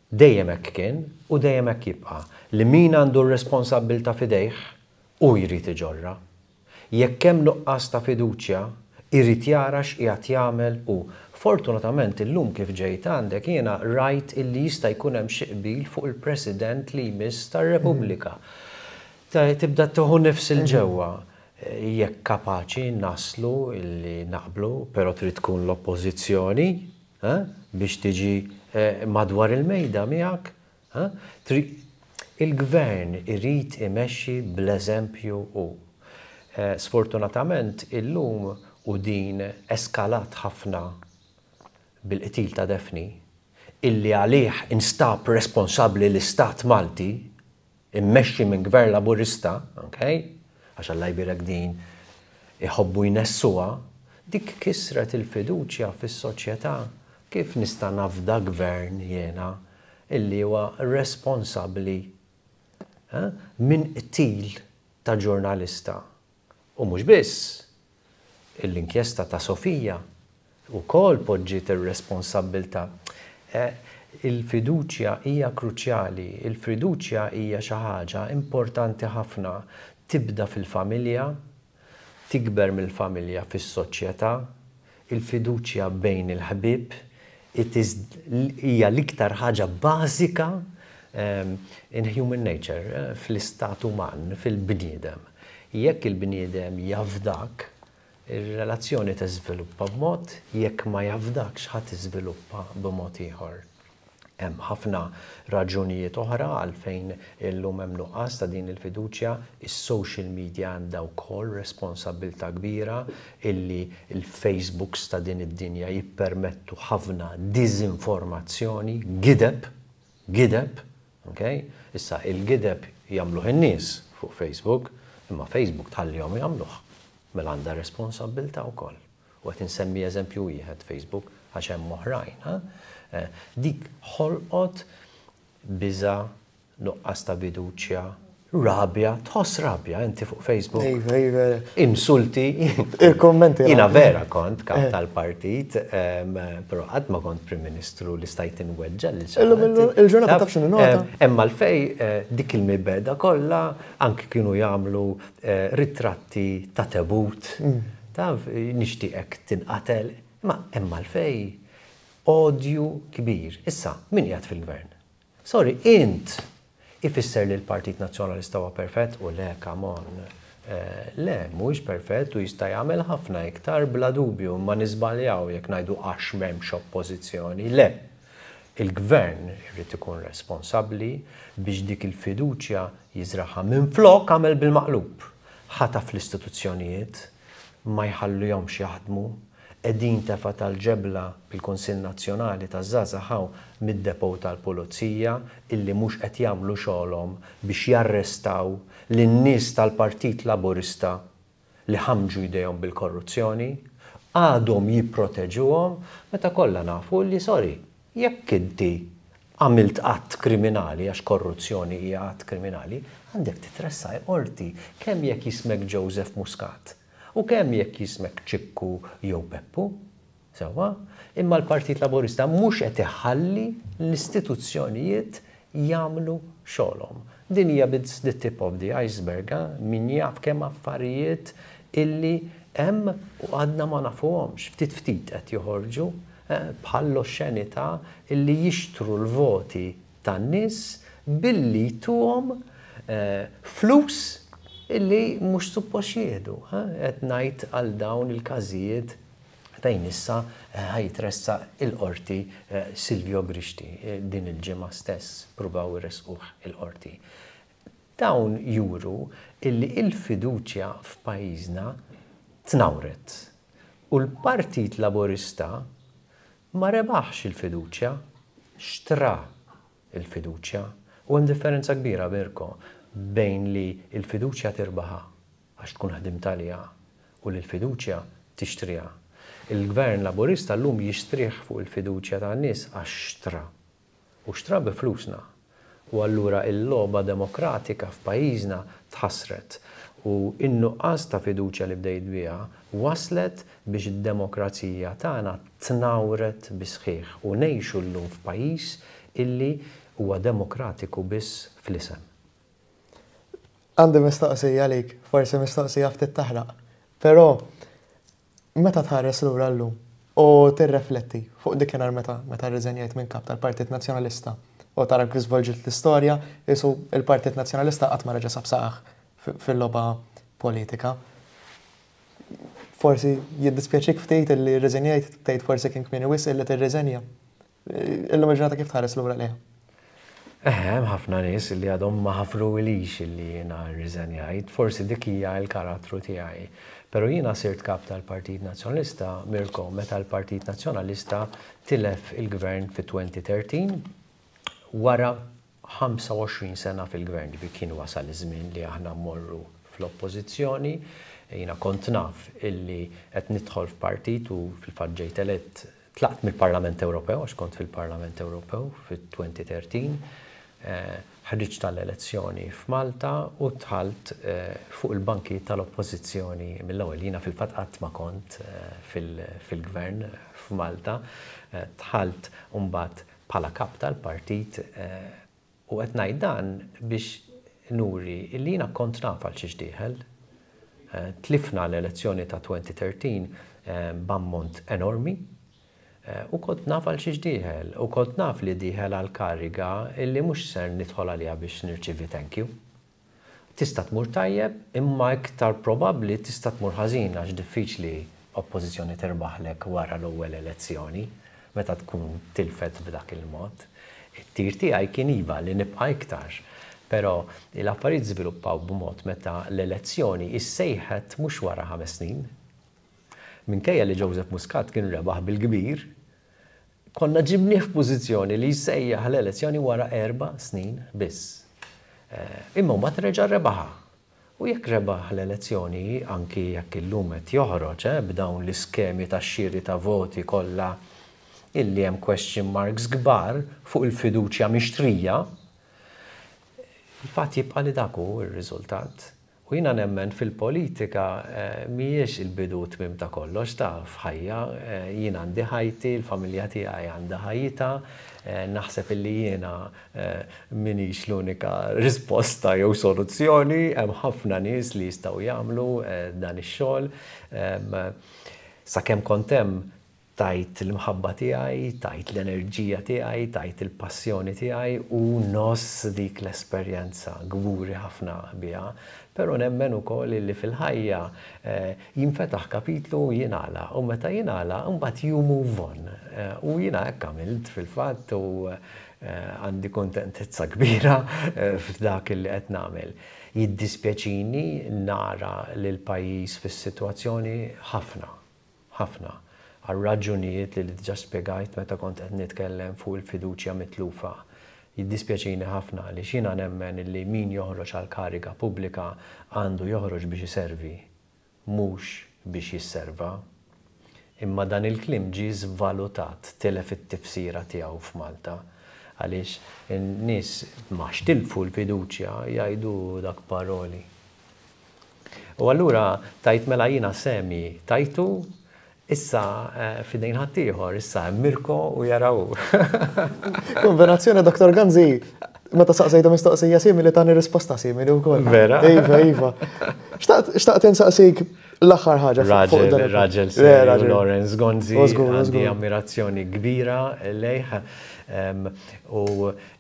Dejjem hekk kien u dejjem hekk jibqa' li min għandu r-responsabilta fidejh u jrid iġorra. Jekk hemm nuqqas ta' fiduċja, irrid jara x'qiegħed jagħmel u fortunatament illum kif ġejt għandek jiena rajt illi jista' jkun hemm xi qbil fuq il-President li jmiss tar-Repubblika. Tibda tieħu nifs il-ġewwa. Mm -hmm jekk kapaċi naslu illi naqblu, pero trid tkun l-oppożizzjoni eh, biex tiġi eh, madwar il-mejda miegħek. Eh. Il-gvern irid imexxi bl-eżempju u. Sfortunatament illum u din eskalat ħafna bil-qtil ta' defni illi għalih instab responsabli l-istat Malti immexxi minn gvern laburista, okay? għax għall din iħobbu jnessuha, dik kisret il-fiduċja fis-soċjetà kif nista' nafda gvern jiena illi huwa responsabbli eh, minn qtil ta' ġurnalista. U mhux biss, l-inkjesta ta' Sofija u kol poġġiet ir-responsabilta. Eh, il-fiduċja hija kruċjali, il-fiduċja hija xi ħaġa importanti ħafna tibda fil-familja, tikber mill-familja fis-soċjetà, il-fiduċja bejn il-ħbib, hija l-iktar ħaġa bażika ehm, in human nature, eh, fl-istat uman, fil-bniedem. Jekk il-bniedem jafdak, il-relazzjoni teżviluppa b'mod, jekk ma jafdakx ħat iżviluppa b'mod ieħor hemm ħafna raġunijiet oħra għalfejn illum hemm nuqqas ta' din il-fiduċja, is-social media għandha wkoll responsabilta kbira illi il-Facebooks ta' din id-dinja jippermettu ħafna dizinformazzjoni, gideb, gideb, ok? Issa il-gideb jagħmluh in-nies fuq Facebook, imma Facebook tħallihom jagħmluh. Mela għandha responsabilta wkoll. Waqt insemmi eżempju wieħed Facebook għax hemm oħrajn, Eh, dik ħolqot biza nuqqas ta' biduċja rabja, tos rabja, inti fuq Facebook. Insulti. Il-kommenti. Jina vera kont kap eh. tal-partit, pero għad ma kont Prim Ministru li stajt inweġġa li Il-ġurnata ta' xinu nota. Emma l-fej eh, dik il-mibeda kolla anki kienu jamlu ritratti ta' tebut. Mm. Taf, nishtiqek tinqatel, ma emma l-fej odju kbir. Issa, min jgħat fil-gvern? Sorry, int ifisser li l-Partit Nazzjonalista huwa perfett u le, kamon. Eh, le, mhuwiex perfett u jista' jagħmel ħafna iktar bla dubju ma niżbaljaw jekk ngħidu għax m'hemmx oppożizzjoni. Le, il-gvern irrid ikun responsabbli biex dik il-fiduċja jizraħa minn flok għamel bil-maqlub. Ħataf l-istituzzjonijiet ma jħallu jomx jaħdmu edin tefa tal-ġebla bil-Konsil Nazzjonali ta' Zazahaw mid depow tal-Polizija illi mux qed jagħmlu xogħolhom biex jarrestaw lin-nies tal-Partit Laburista li ħamġu jdejhom bil-korruzzjoni, għadhom jipproteġuhom meta kollha nafu li sori, jekk inti għamilt qatt kriminali għax korruzzjoni hija qatt kriminali, għandek titressaj qorti kemm jekk jismek Joseph Muscat u kemm jekk jismek ċikku jew Peppu. Sewa, imma l-Partit Laburista mhux qed iħalli l-istituzzjonijiet jagħmlu xogħolhom. Din hija bits the tip of the iceberg, min jaf kemm affarijiet illi hemm u għadna ma nafuhomx ftit ftit qed joħorġu eh, bħallo xenita illi jixtru l-voti tan-nies billi tuhom eh, flus illi mux suppost jiedu, għet najt għal dawn il-kazijiet ta' issa eh, ħajtressa il-qorti eh, Silvio Grixti eh, din il-ġemma stess prubaw irresquħ il-qorti. Dawn juru illi il-fiduċja f'pajjiżna tnawret u l-Partit Laborista ma rebaħx il-fiduċja, xtra il-fiduċja u hemm differenza kbira berko bejn li il-fiduċja tirbaħa għax tkun ħdim talija u li l-fiduċja tixtriha. Il-gvern laburista l-lum jixtriħ fuq il-fiduċja ta' nis għax xtra. U xtra flusna. U allura il-loba demokratika f'pajjiżna tħasret u innuqqas ta' fiduċja li bdejt biha waslet biex id-demokrazija tagħna tnawret bisħiħ u nejxu llum f'pajjiż illi huwa demokratiku biss fl-isem għandi mistoqsija għalik, forsi mistoqsija ftit taħraq. Pero, meta tħares lura llum u tirrefletti fuq dik kienar meta meta rriżenjajt minn kap tal-Partit Nazzjonalista u tara kif l-istorja, isu il-Partit Nazzjonalista qatt ma reġa' sabsaqaħ fil-logħba politika. Forsi jiddispjaċik ftit li rriżenjajt tgħid forsi kien kmieni wis illi tirriżenja. Illum il-ġurnata kif tħares lura lejha? Eħem, ħafna nis li għadhom ma ħafru ilix li jena rriżenjajt, forsi dik hija l-karattru tiegħi. Pero jiena sirt kap tal-Partit Nazzjonalista mirkom meta l-Partit Nazzjonalista tilef il-gvern fi 2013 wara 25 sena fil-gvern li kien wasal iż-żmien li aħna morru fl-oppożizzjoni jina kont naf illi qed nidħol f'partit u fil fatt elett tlaqt mill-Parlament Ewropew għax kont fil-Parlament Ewropew fit-2013 Eh, ħriġ tal-elezzjoni f'Malta u tħalt eh, fuq il-banki tal-oppożizzjoni mill-ewwel jiena fil-fatt qatt ma kont eh, fil-gvern f'Malta, tħalt mbagħad bħala kap tal-partit u qed ngħid dan biex nuri li jiena kont nafal xi ġdieħel. Tlifna l-elezzjoni ta' 2013 bammont enormi Eh, u kod naf għal xiex diħel, u kont naf li diħel għal kariga illi mux ser nitħol għalija biex nirċivi thank you. Tista tmur tajjeb, imma iktar probabli tista tmur ħażin għax diffiċli oppożizzjoni terbaħlek wara l-ewwel elezzjoni meta tkun tilfet b'dak il-mod. It-tir tiegħi kien iva li nibqa' iktar. Però l-affarijiet żviluppaw b'mod meta l-elezzjoni issejħet mhux wara ħames snin. Minkejja li Joseph Muscat kien rebaħ bil-kbir, konna ġibni f'pożizzjoni li jsejjaħ l-elezzjoni wara erba snin biss. Eh, imma ma treġa rebaħa. U jekk rebaħ l-elezzjoni anki jekk illum qed joħroġ eh, b'dawn l-iskemi ta' xiri ta' voti kollha illi hemm question marks kbar fuq il-fiduċja mixtrija, il-fatt jibqa' li daku hu r-riżultat U jina nemmen fil-politika eh, miex il-bidu tmim ta' kollox ta' fħajja, eh, jina għandi ħajti, l-familja tiegħi għandha ħajta, eh, naħseb illi jiena minix l-unika risposta jew soluzzjoni, hemm ħafna nies li jistgħu jagħmlu dan ix-xogħol. Sakemm kontem tajt l-mħabba tiegħi, tajt l-enerġija tiegħi, tajt il-passjoni tiegħi u nos dik l-esperjenza gburi ħafna biha pero nemmen ukoll illi fil-ħajja eh, jinfetaħ kapitlu jingħala u meta jingħala mbagħad you move on. Eh, u jiena hekk għamilt fil-fatt u eh, għandi kontentezza kbira f'dak li qed nagħmel. Jiddispjaċini nara lil pajjiż fis-sitwazzjoni ħafna, ħafna għal raġunijiet li diġa spiegajt meta kont qed nitkellem fuq il-fiduċja mitlufa jiddispjaċini ħafna li xina nemmen li min joħroġ għal kariga pubblika għandu joħroġ biex jiservi, mhux biex jisserva. Imma dan il-klim ġi zvalutat telef it-tifsira tiegħu f'Malta għaliex n-nis maċ tilfu l-fiduċja jajdu dak paroli. U għallura tajt mela jina semi, tajtu Issa eh, fidejn ħattijħor, issa Mirko u jaraw. Kombinazzjoni Dr. Ganzi, meta ta mistoqsija simili tani risposta simili wkoll. Vera. Iva, iva. Xtaqt insaqsik l-aħħar ħaġa. Raġel, raġel, Lorenz Gonzi, għandi ammirazzjoni kbira lejħ U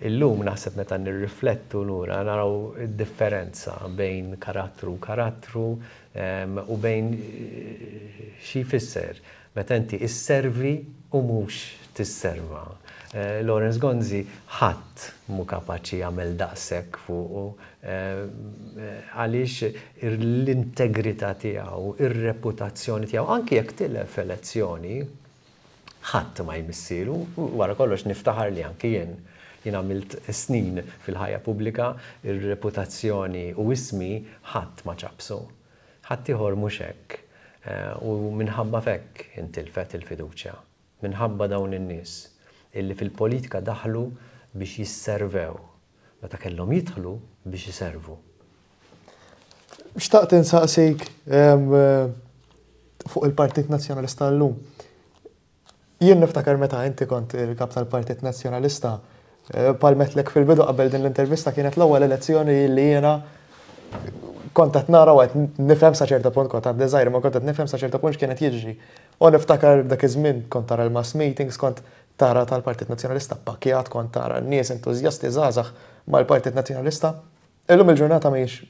l-lum naħseb meta nirriflettu lura naraw id-differenza bejn karattru u karattru u bejn eh, xi fisser meta inti isservi u mhux tisserva. Eh, Lawrence Gonzi ħadd mu kapaċi jagħmel daqshekk fuq eh, għaliex l-integrità tiegħu, ir-reputazzjoni tiegħu, anke jekk tilef elezzjoni ħadd ma jmissilu, wara kollox niftaħar li anki jien jien għamilt snin fil-ħajja pubblika, ir-reputazzjoni u ismi ħadd ma ċabsu. Ħadd ieħor mhux hekk. Eh, u minħabba fekk intilfet il-fiduċja. Minħabba dawn in-nies illi fil-politika daħlu biex jisservew. Meta kellhom jidħlu biex jiservu. Xtaqt insaqsik eh, fuq il-Partit Nazzjonalista l-lum Jien niftakar meta inti kont il-kap tal-Partit Nazzjonalista, eh, palmetlek fil-bidu qabel din l-intervista kienet l-ewwel elezzjoni li jiena kont qed nara u qed nifhem sa ċerta punt kont għad deżajr, ma kont qed nifhem sa ċerta punt kienet jiġri. U niftakar dak iż-żmien kont tara l-mass meetings kont tara tal-Partit Nazzjonalista pakkjat, kont tara n-nies entużjasti żgħażagħ mal-Partit Nazzjonalista. Illum il-ġurnata mhijiex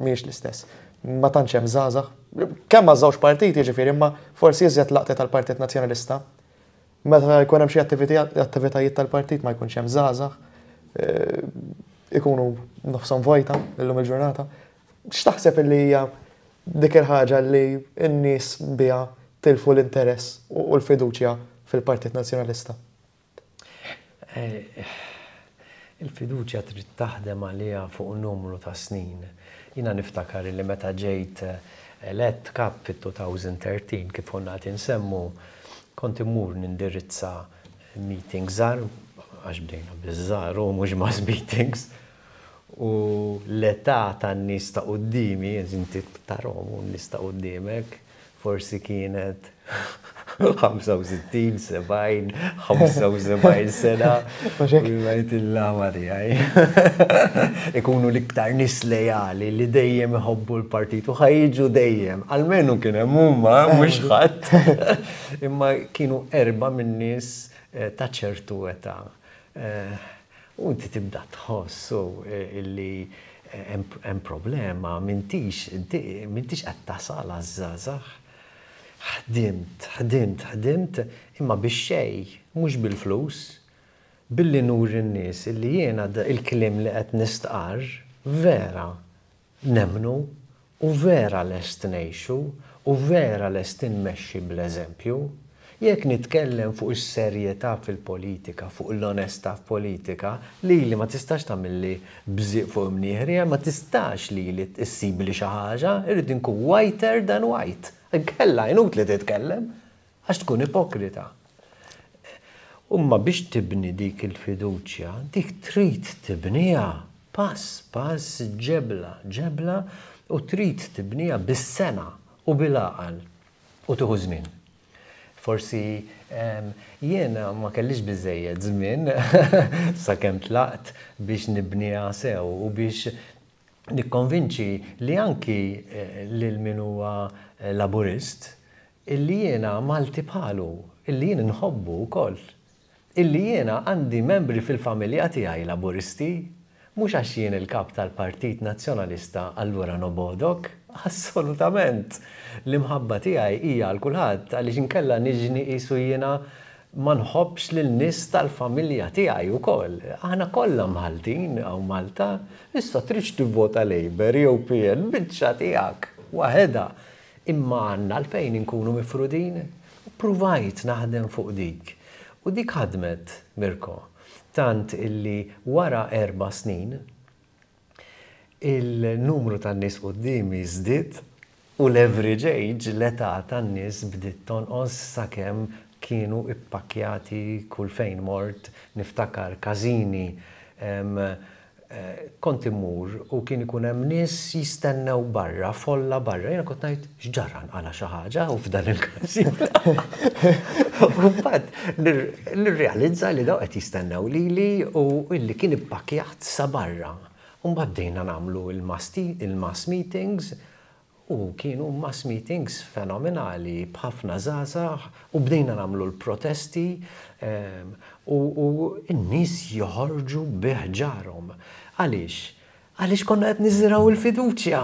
mhijiex l-istess ma tantx hemm żgħażagħ. Kemm żewġ partiti ġifieri imma forsi iżjed laqti tal-Partit Nazzjonalista. Meta jkun hemm xi attivitajiet tal-partit ma jkunx hemm żgħażagħ, eh, ikunu nofsom vojta illum il-ġurnata. X'taħseb illi hija dik il-ħaġa li n-nies biha tilfu l-interess u l-fiduċja fil-Partit Nazzjonalista? Eh, il-fiduċja trid taħdem għaliha fuq numru ta' snin Jina niftakar li meta ġejt elett kap fit-2013 kif għonnat insemmu konti mur nindirizza meetings zar, għax bdejna bizzar, u mux mas meetings, u l-età ta' nista nis ta' ta' Romu nista' nis forsi kienet 65, 70, 75 sena. Bajt il-lamari għaj. Ikunu liktar nis lejali li dejjem hobbu l-partitu ħajġu dejjem. Almenu kienem mumma, mux ħadd. Imma kienu erba minn nis eh, ta' ċertu eta. Eh, u inti tibda tħossu eh, illi hemm problema mintix mintix qed tasal għaż-żazax ħdimt, ħdimt, ħdimt, imma biex xej, mhux bil-flus, billi nur n nies illi jiena il-kliem li qed nistqar vera nemnu u vera lest nejxu, u vera lest inmexxi bl-eżempju. Jekk nitkellem fuq is-serjetà fil-politika, fuq l-onestà f'politika, li li ma tistax tagħmilli bżiq fuq mniħri, ma tistax li li issib li xi ħaġa, ku whiter than white. Kella, inut li titkellem, għax tkun ipokrita. Umma biex tibni dik il-fiduċja, dik trid tibnija pass, pass, ġebla, ġebla, u trid tibnija bis-sena u bil-aqal u tuħu żmien. Forsi jiena ma kellix biżejjed żmien sakemm tlaqt biex nibnija sew u biex nikkonvinċi li anki eh, lil min huwa laburist illi jiena Malti palu, illi jien nħobbu wkoll. Illi jiena għandi membri fil-familja tiegħi laburisti, mhux għax jien il-kap tal-Partit Nazzjonalista allura nobodok, assolutament. L-imħabba tiegħi hija għal kulħadd għaliex inkella niġni jisu jiena ma nħobbx lil nies tal-familja tiegħi wkoll. Aħna kollha Maltin għaw Malta, issa tridx tivvota lejber jew PL biċċa tiegħek waħedha imma għanna għalfejn inkunu mifrudin. Provajt naħdem fuq dik. U dik ħadmet, Mirko, tant illi wara erba snin, il-numru tan nis dimi zdit u l-average age l-età tan nis bditt tonqos sakemm kienu ippakjati kull fejn mort niftakar kazini. Um, Eh, kont immur u kien ikun hemm nies jistennew barra, folla barra, jiena kont ngħid x'ġarran għala xi ħaġa u f'dan il każ U mbagħad nirrealizza li daw qed jistennew lili u illi kien ippakjat sa barra. U mbagħad bdejna nagħmlu il-mass meetings u kienu mass meetings fenomenali bħafna zazax u bdejna nagħmlu l-protesti ehm, u n-nis joħorġu biħġarhom. Għaliex? Għaliex konna qed niżraw il-fiduċja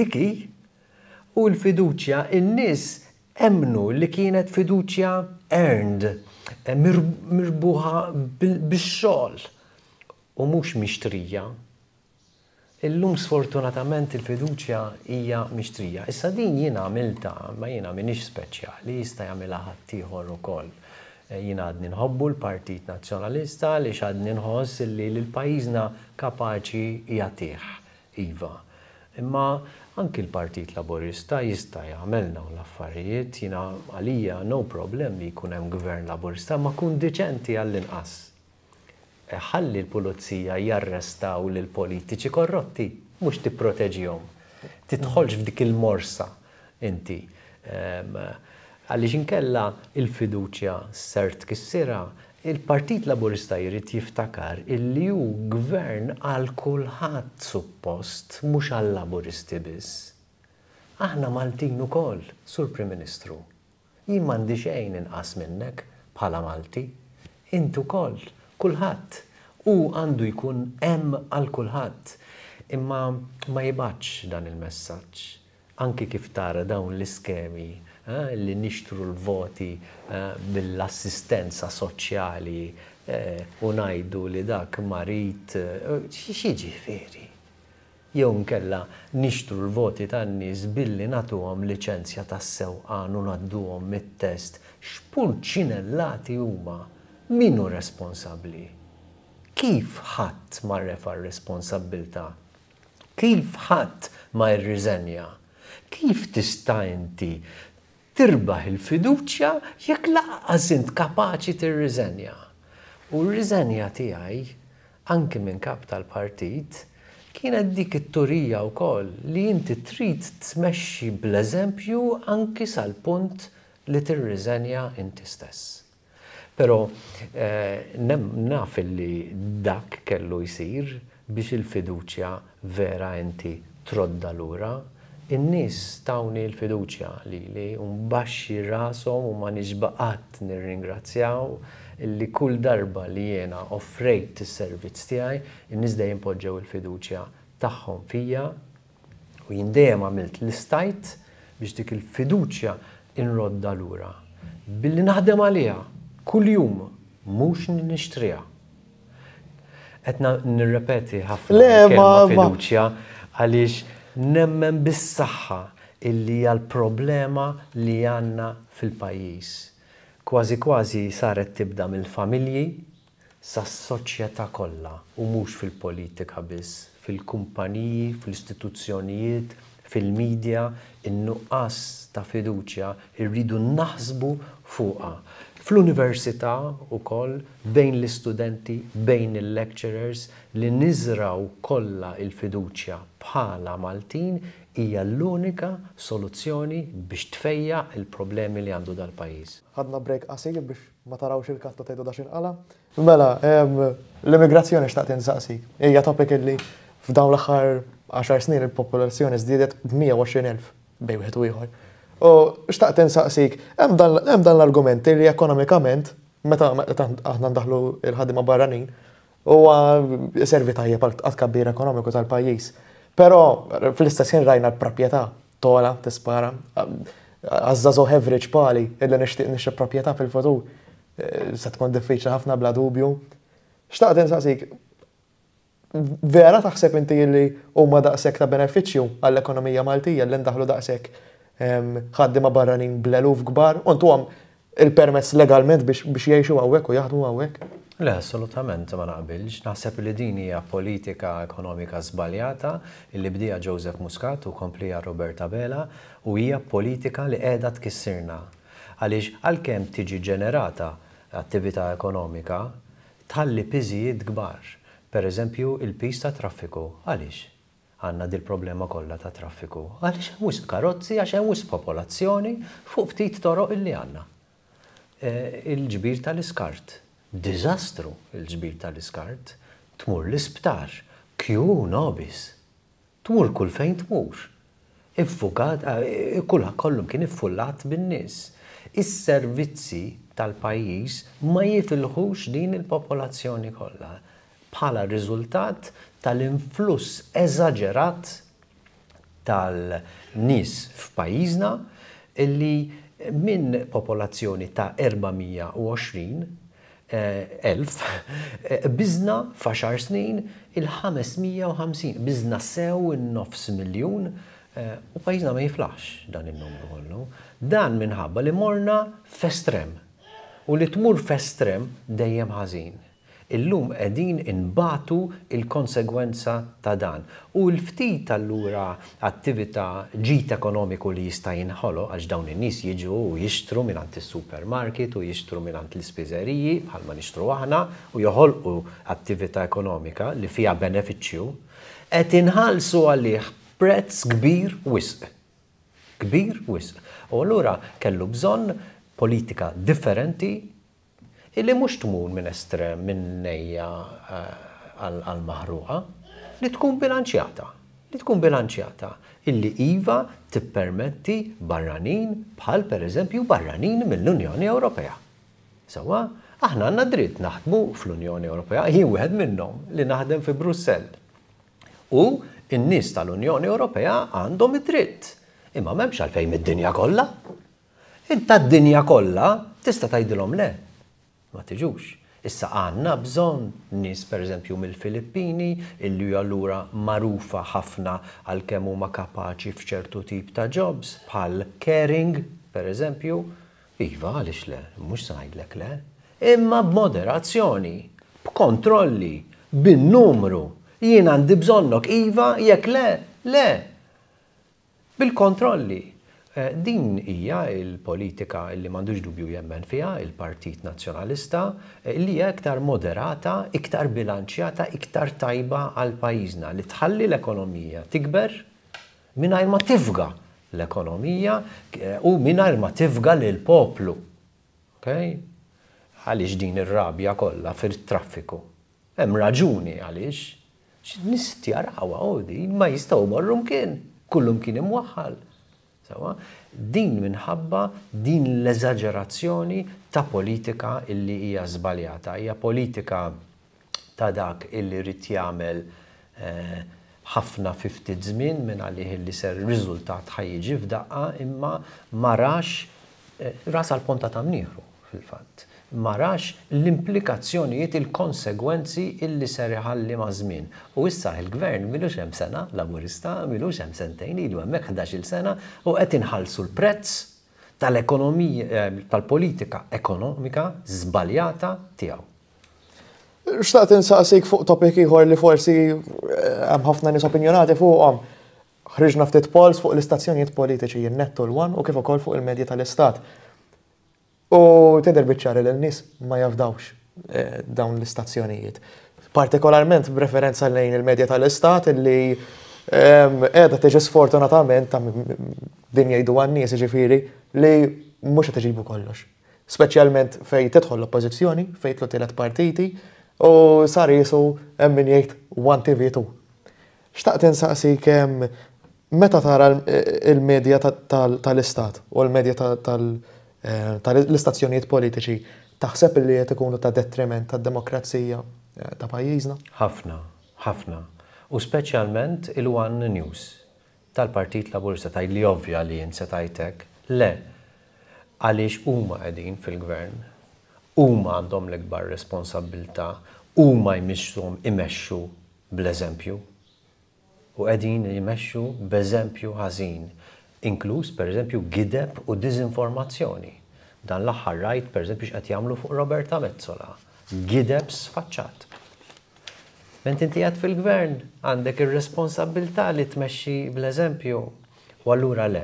diki. U l-fiduċja n-nis emnu li kienet fiduċja earned, eh, mirbuħa bix-xogħol u mhux mixtrija. Illum sfortunatament il-fiduċja hija mixtrija. Issa din jien għamilta, ma jiena minix speċjali, jista' jagħmilha ħaddieħor ukoll Eh, jina għadni nħobbu l-Partit Nazjonalista li xadni nħoss li l-pajizna kapaċi jatiħ Iva. Imma anki l-Partit Laborista jista jagħmel u l-affarijiet jina għalija no problem li jkun hemm gvern laborista ma kun diċenti għall-inqas. Ħalli l-pulizija jarrestaw l-politiċi korrotti, mux tipproteġjom. Titħolx f'dik il-morsa inti. Um, għaliex inkella il-fiduċja s-sert kissira, il-Partit Laburista jrid jiftakar illi ju gvern għal kulħadd suppost mhux għal laburisti biss. Aħna Maltin ukoll, Sur Prim Ministru. Jien m'għandi xejn inqas minnek bħala Malti. Intu koll, kulħadd. U għandu jkun hemm għal kulħadd. Imma ma jibaċ dan il-messaġġ. Anki kif tara dawn l-iskemi Eh, li nixtru l-voti eh, mill-assistenza soċjali eh, u najdu li dak marit xieġi feri. Jew nkella nixtru l-voti tan-nies billi nagħtuhom liċenzja tas-sewqan u ngħadduhom mit-test x'pulċinellati huma minu responsabbli. Kif ħadd ma r-responsabilta? Kif ħadd ma jirriżenja? Kif tista' inti tirbaħ il-fiduċja jekk laqqas int kapaċi tirriżenja. U r-riżenja tiegħi anki minn kap tal-partit kienet dik it-turija wkoll li inti trid tmexxi bl-eżempju anki sal-punt li tirriżenja inti stess. Però eh, naf li dak kellu jsir biex il-fiduċja vera inti trodda lura in-nies tawni l-fiduċja li li unbaxxi rasom u ma nixbaqat nirringrazzjaw li kull darba li jena offrejt is-servizz tiegħi in-nies dejjem poġġew il-fiduċja tagħhom fija u jien dejjem għamilt l-istajt biex dik il-fiduċja inrodda lura. Billi naħdem għaliha kull jum mhux nixtriha. Qed nirrepeti ħafna fiduċja għaliex nemmen bis-saħħa illi hija l-problema li għandna fil-pajjiż. Kważi kważi saret tibda mill-familji sas-soċjetà kollha u mhux fil-politika biss, fil-kumpaniji, fl-istituzzjonijiet, fil-medja, in-nuqqas ta' fiduċja irridu naħsbu fuqha fl-università u koll bejn l-studenti, bejn il-lecturers li nizraw kolla il-fiduċja bħala Maltin hija l-unika soluzzjoni biex tfejja il-problemi li għandu dal-pajjiż. Ħadna break qasir biex ma tarawx il-katta tgħidu dax inqala. Mela, l-immigrazzjoni xtaqt insaqsik. Hija topik li f'dawn l-aħħar 10 snin il-popolazzjoni żdiedet elf bejn wieħed u ieħor U xtaqt nsaqsik, hemm dan l-argument li ekonomikament, meta aħna ndaħlu il-ħadima barranin, huwa servi tajjeb għal tkabbir ekonomiku tal-pajjiż. Però fl-istess ħin rajna l-proprjetà tola tispara. Għazzazo average pali, illa nixtieq nixtieq proprjetà fil-futur. Eh, se tkun diffiċli ħafna bla dubju. Xtaqt insaqsik, vera taħseb inti li huma daqshekk ta' benefiċċju għall-ekonomija Maltija li ndaħlu daqshekk ħaddima barranin bleluf gbar, untu għam il-permess legalment biex jiexu għawek u jaħdmu għawek? Le, assolutament ma naqbilx. Naħseb li din hija politika ekonomika żbaljata li bdija Joseph Muscat u komplija Roberta Bela u hija politika li qiegħda tkissirna. Għaliex għalkemm tiġi ġenerata attività ekonomika tħalli piżijiet kbar. Per eżempju, il pista ta' traffiku. Għaliex? għanna dil problema kollha ta' traffiku. Għaliex hemm karozzi għax hemm popolazzjoni fuq ftit toroq illi għandna. E, il-ġbir tal-iskart. Diżastru il-ġbir tal-iskart. Tmur l-isptar, kju nobis. Tmur kull fejn tmur. Iffukat, e, kullha kollum kien iffullat bin-nies. Is-servizzi tal-pajjiż ma jitilħux din il-popolazzjoni kollha bħala riżultat tal-influss eżaġerat tal-nis f'pajjiżna illi minn popolazzjoni ta' 420 eh, elf eh, bizna faxar snin il-550 bizna sew il-nofs miljon eh, u pajizna ma jiflax dan il-numru kollu. Dan minħabba li morna festrem u li tmur festrem dejjem ħażin illum qegħdin inbatu il-konsegwenza ta' dan. U l-ftit allura attività ġit ekonomiku li jista' jinħolo għax dawn in-nies jiġu u jixtru mingħand is-supermarket u jixtru mingħand l-ispiżeriji bħalma nixtru aħna u joħolqu attività ekonomika li fiha benefiċċju qed inħallsu għalih prezz kbir wisq. Kbir wisq. U allura kellu bżonn politika differenti illi mhux tmur minn estrem minn nejja eh, għal maħruqa li tkun bilanċjata. Li tkun bilanċjata. Illi IVA tippermetti barranin bħal per eżempju barranin mill-Unjoni Ewropea. Sawa, aħna għanna dritt naħdmu fl-Unjoni Ewropea, jien wieħed minnhom li naħdem fi Brussell. U n-nies tal-Unjoni Ewropea għandhom id-dritt. Imma m'hemmx għalfejn id-dinja kollha. Inta d-dinja kollha tista' tgħidilhom le ma tiġux. Issa għanna bżon nis per eżempju mill-Filippini illi għallura marufa ħafna għal kemm huma kapaċi f'ċertu tip ta' jobs bħal caring per eżempju. Iva għalix le, mux sajdlek le. Imma b'moderazzjoni, b'kontrolli, bin-numru. Jien għandi bżonnok iva jekk le, le. Bil-kontrolli. Eh, din hija il-politika li m'għandux dubju jemmen fiha il-Partit Nazzjonalista eh, li hija iktar moderata, iktar bilanċjata, iktar tajba għal pajjiżna li tħalli l-ekonomija tikber mingħajr ma tifga l-ekonomija eh, u mingħajr ma tifga lil poplu. Okay? Għaliex din ir-rabja kollha fil-traffiku. Hemm raġuni għaliex. X'nistjaraw għawdi ma jistgħu morrum kien, kullum kien imwaħħal. Sawa? Din minħabba din l-eżagġerazzjoni ta' politika illi hija żbaljata, hija politika ta' dak illi rrid jagħmel eh, ħafna eh, ftit żmien minn għalih illi ser riżultat ħajjiġi f'daqqa imma ma rax eh, ras għal ponta ta' mnieħru fil-fatt marax l-implikazzjonijiet, il-konsegwenzi illi ser iħalli ma' żmien. U issa il-gvern milu hemm sena, laburista milu hemm sentejn ilu hemmhekk il sena u qed inħallsu l-prezz tal-ekonomija, eh, tal-politika ekonomika żbaljata tiegħu. Xtaqt insaqsik fuq topik ieħor li forsi eh, hemm ħafna nies opinjonati fuqhom. Ħriġna ftit pols fuq l-istazzjonijiet politiċi, jinnettu l-one u kif ukoll fuq il-medja tal-istat U tidher biċċari il nies ma jafdawx eh, dawn l-istazzjonijiet. Partikolarment b'referenza lejn il-medja tal-istat li ehm, qiegħda tiġi sfortunatament ta' din jgħidu għan-nies ġifieri li mhux qed kollox. Speċjalment fejn tidħol l-oppożizzjoni, fejn tlu tielet partiti u sar jisu hemm min jgħid one TV Xtaqt insaqsi kemm meta tara eh, il-medja tal-istat u l-medja tal-, istat tal Eh, tal-istazzjonijiet politiċi taħseb li qed ikunu ta' detriment tad-demokrazija eh, ta' pajjiżna? Ħafna, ħafna. U speċjalment il wan News tal-Partit Laburista tajt li ovvja li jinsa tajtek. Le, għaliex huma qegħdin fil-gvern, huma għandhom l-ikbar responsabilta, huma jmixxhom imexxu bl-eżempju. U qegħdin jmexxu b'eżempju ħażin inkluż pereżempju gideb u dizinformazzjoni. Dan l-aħħar rajt eżempju x'qed jagħmlu fuq Roberta Mezzola. Gideb sfaċċat. Ment inti għad fil-gvern għandek ir-responsabilità li tmexxi bl-eżempju. U allura le,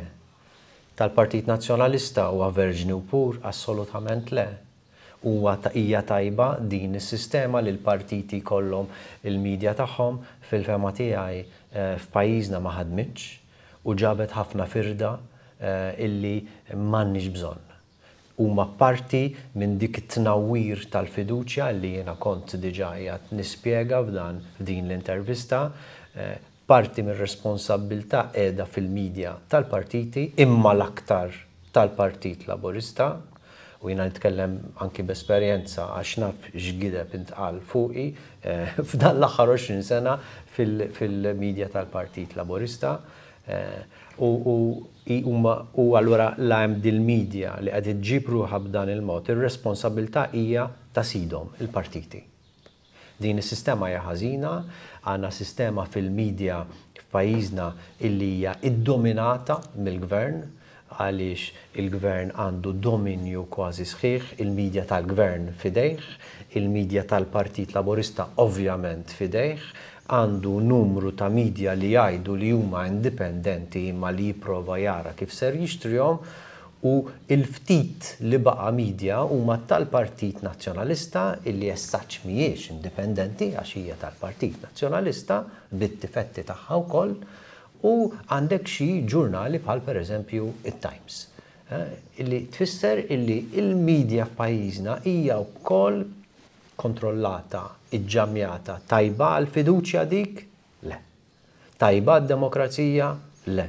tal-Partit Nazzjonalista huwa verġni u pur, assolutament le. Huwa taqija tajba din is-sistema li l-partiti kollhom il-medja tagħhom fil-fema tiegħi eh, f'pajjiżna ma ħadmitx u ġabet ħafna firda eh, illi m'għandniex bżonn. Huma parti minn dik it-tnawwir tal-fiduċja li jiena kont diġà qiegħed nispjega f'dan f'din l-intervista eh, parti minn responsabilta edha fil-medja tal-partiti imma l-aktar tal-partit laborista u jina nitkellem anki b'esperjenza għax naf x'gideb intqal fuqi eh, f'dan l-aħħar 20 sena fil-medja tal-Partit Laborista. Eh, u għallura la hemm dil-medja li qed iġġib ruħha b'dan il-mod, ir-responsabilità hija ta' sidhom il-partiti. Din is-sistema hija ħażina, għandna sistema fil-medja f'pajjiżna illi hija iddominata mill-gvern, għaliex il-gvern għandu dominju kważi sħiħ, il-medja tal-gvern fidejh, il-medja tal-Partit Laborista ovvjament fidejh, għandu numru ta' media li jgħidu li huma indipendenti imma li jipprova jara kif ser jixtrihom u il-ftit li baqa media huma tal-Partit Nazzjonalista illi jessaċ mhijiex indipendenti għax hija tal-Partit Nazzjonalista bit-tifetti tagħha wkoll u għandek xi ġurnali bħal pereżempju it-Times. Eh, illi tfisser illi il-medja f'pajjiżna hija wkoll kontrollata, iġġamjata, tajba għal-fiduċja dik? Le. Tajba għal-demokrazija? Le.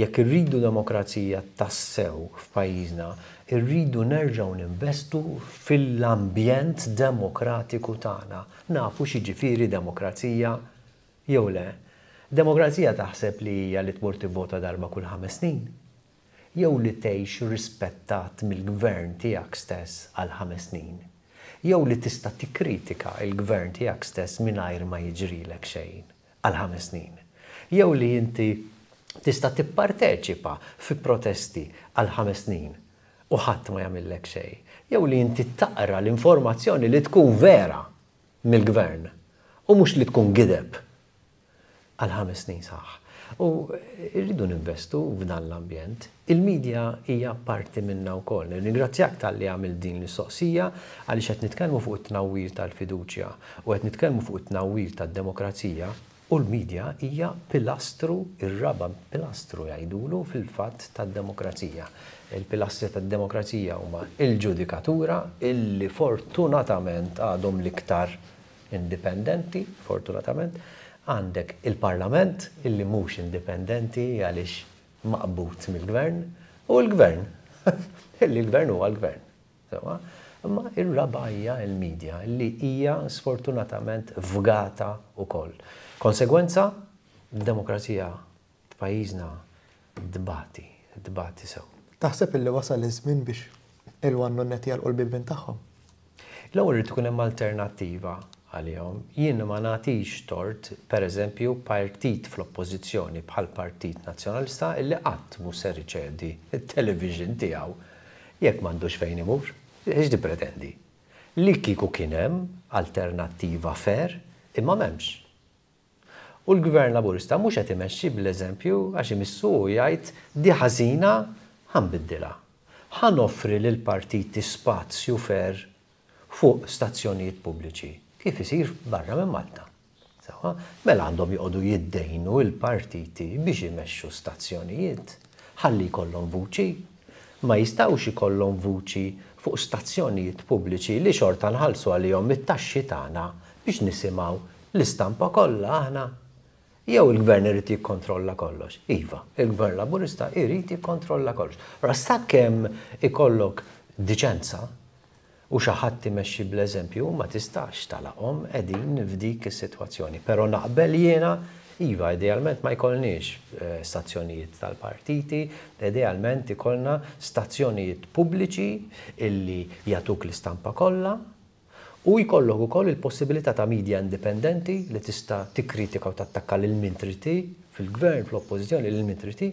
Jekk irridu demokrazija tassew f'pajjiżna, irridu nerġgħu ninvestu fil-ambjent demokratiku tagħna. Nafu xi demokrazija jew le. Demokrazija taħseb li hija li tmur tivvota darba kull ħames snin jew li tgħix rispettat mill-gvern tiegħek stess għal ħames snin jew li tista' tikkritika il-gvern tiegħek stess mingħajr ma jiġrilek xejn għal ħames snin. Jew li inti tista' tipparteċipa fi protesti għal ħames snin u ħadd ma jagħmilek xejn. Jew li inti taqra l-informazzjoni li tkun vera mill-gvern u mhux li tkun gideb għal ħames snin saħ. U rridu ninvestu f'dan l-ambjent. Il-medja hija parti minna wkoll. Ningrazzjak tal-li għamil din l-soqsija għaliex qed nitkellmu fuq it-tnawwir tal-fiduċja u qed nitkellmu fuq it-tnawwir tad-demokrazija u l-medja hija pilastru, ir-raba pilastru jgħidulu fil-fatt tad-demokrazija. Il-pilastri tad-demokrazija huma il-ġudikatura illi fortunatament għadhom l-iktar indipendenti, fortunatament, għandek il-parlament illi mhux indipendenti għaliex maqbut mill-gvern u l-gvern. Illi l-gvern huwa l-gvern. Imma ir-rabajja il-medja li hija sfortunatament vgata koll. Konsegwenza, d-demokrazija f'pajjiżna dbati, dbati sew. Taħseb illi wasal iż-żmien biex il-wannu neti għal qolbi tagħhom? L-ewwel irid tkun hemm alternattiva għalihom. Jien ma nagħtix tort, pereżempju, partit fl-oppożizzjoni bħal Partit Nazzjonalista illi qatt mu ser iċedi television tiegħu jekk m'għandux fejn imur. Iġdi pretendi. Li kiku kien hemm alternattiva fer imma m'hemmx. U l-Gvern Laburista mhux qed imexxi bl-eżempju għax imissu jgħid di ħażina ħanbiddilha. offri l partiti spazju fer fuq stazzjonijiet pubbliċi kif isir barra minn Malta. Sawa, mela għandhom joqogħdu jiddejnu il-partiti biex imexxu stazzjonijiet, ħalli jkollhom vuċi, ma jistawx kollon vuċi fuq stazzjonijiet pubbliċi li xorta nħallsu għalihom mit taxxi tagħna biex nisimgħu l-istampa kollha aħna. Jew il-gvern irid jikkontrolla kollox. Iva, il-gvern laburista irid jikkontrolla kollox. Rasta kemm ikollok diċenza u xaħat timesċi bl-eżempju ma tistax talaqhom qegħdin f'dik is-sitwazzjoni. Però naqbel jiena Iva, idealment ma jkollniex eh, stazzjonijiet tal-partiti, idealment ikollna stazzjonijiet pubbliċi illi jatuk l-istampa kollha, U jkollok ukoll il-possibilità ta' media indipendenti li tista' tikkritika u tattakka lil mintriti fil-gvern, fl-oppożizzjoni lil mintriti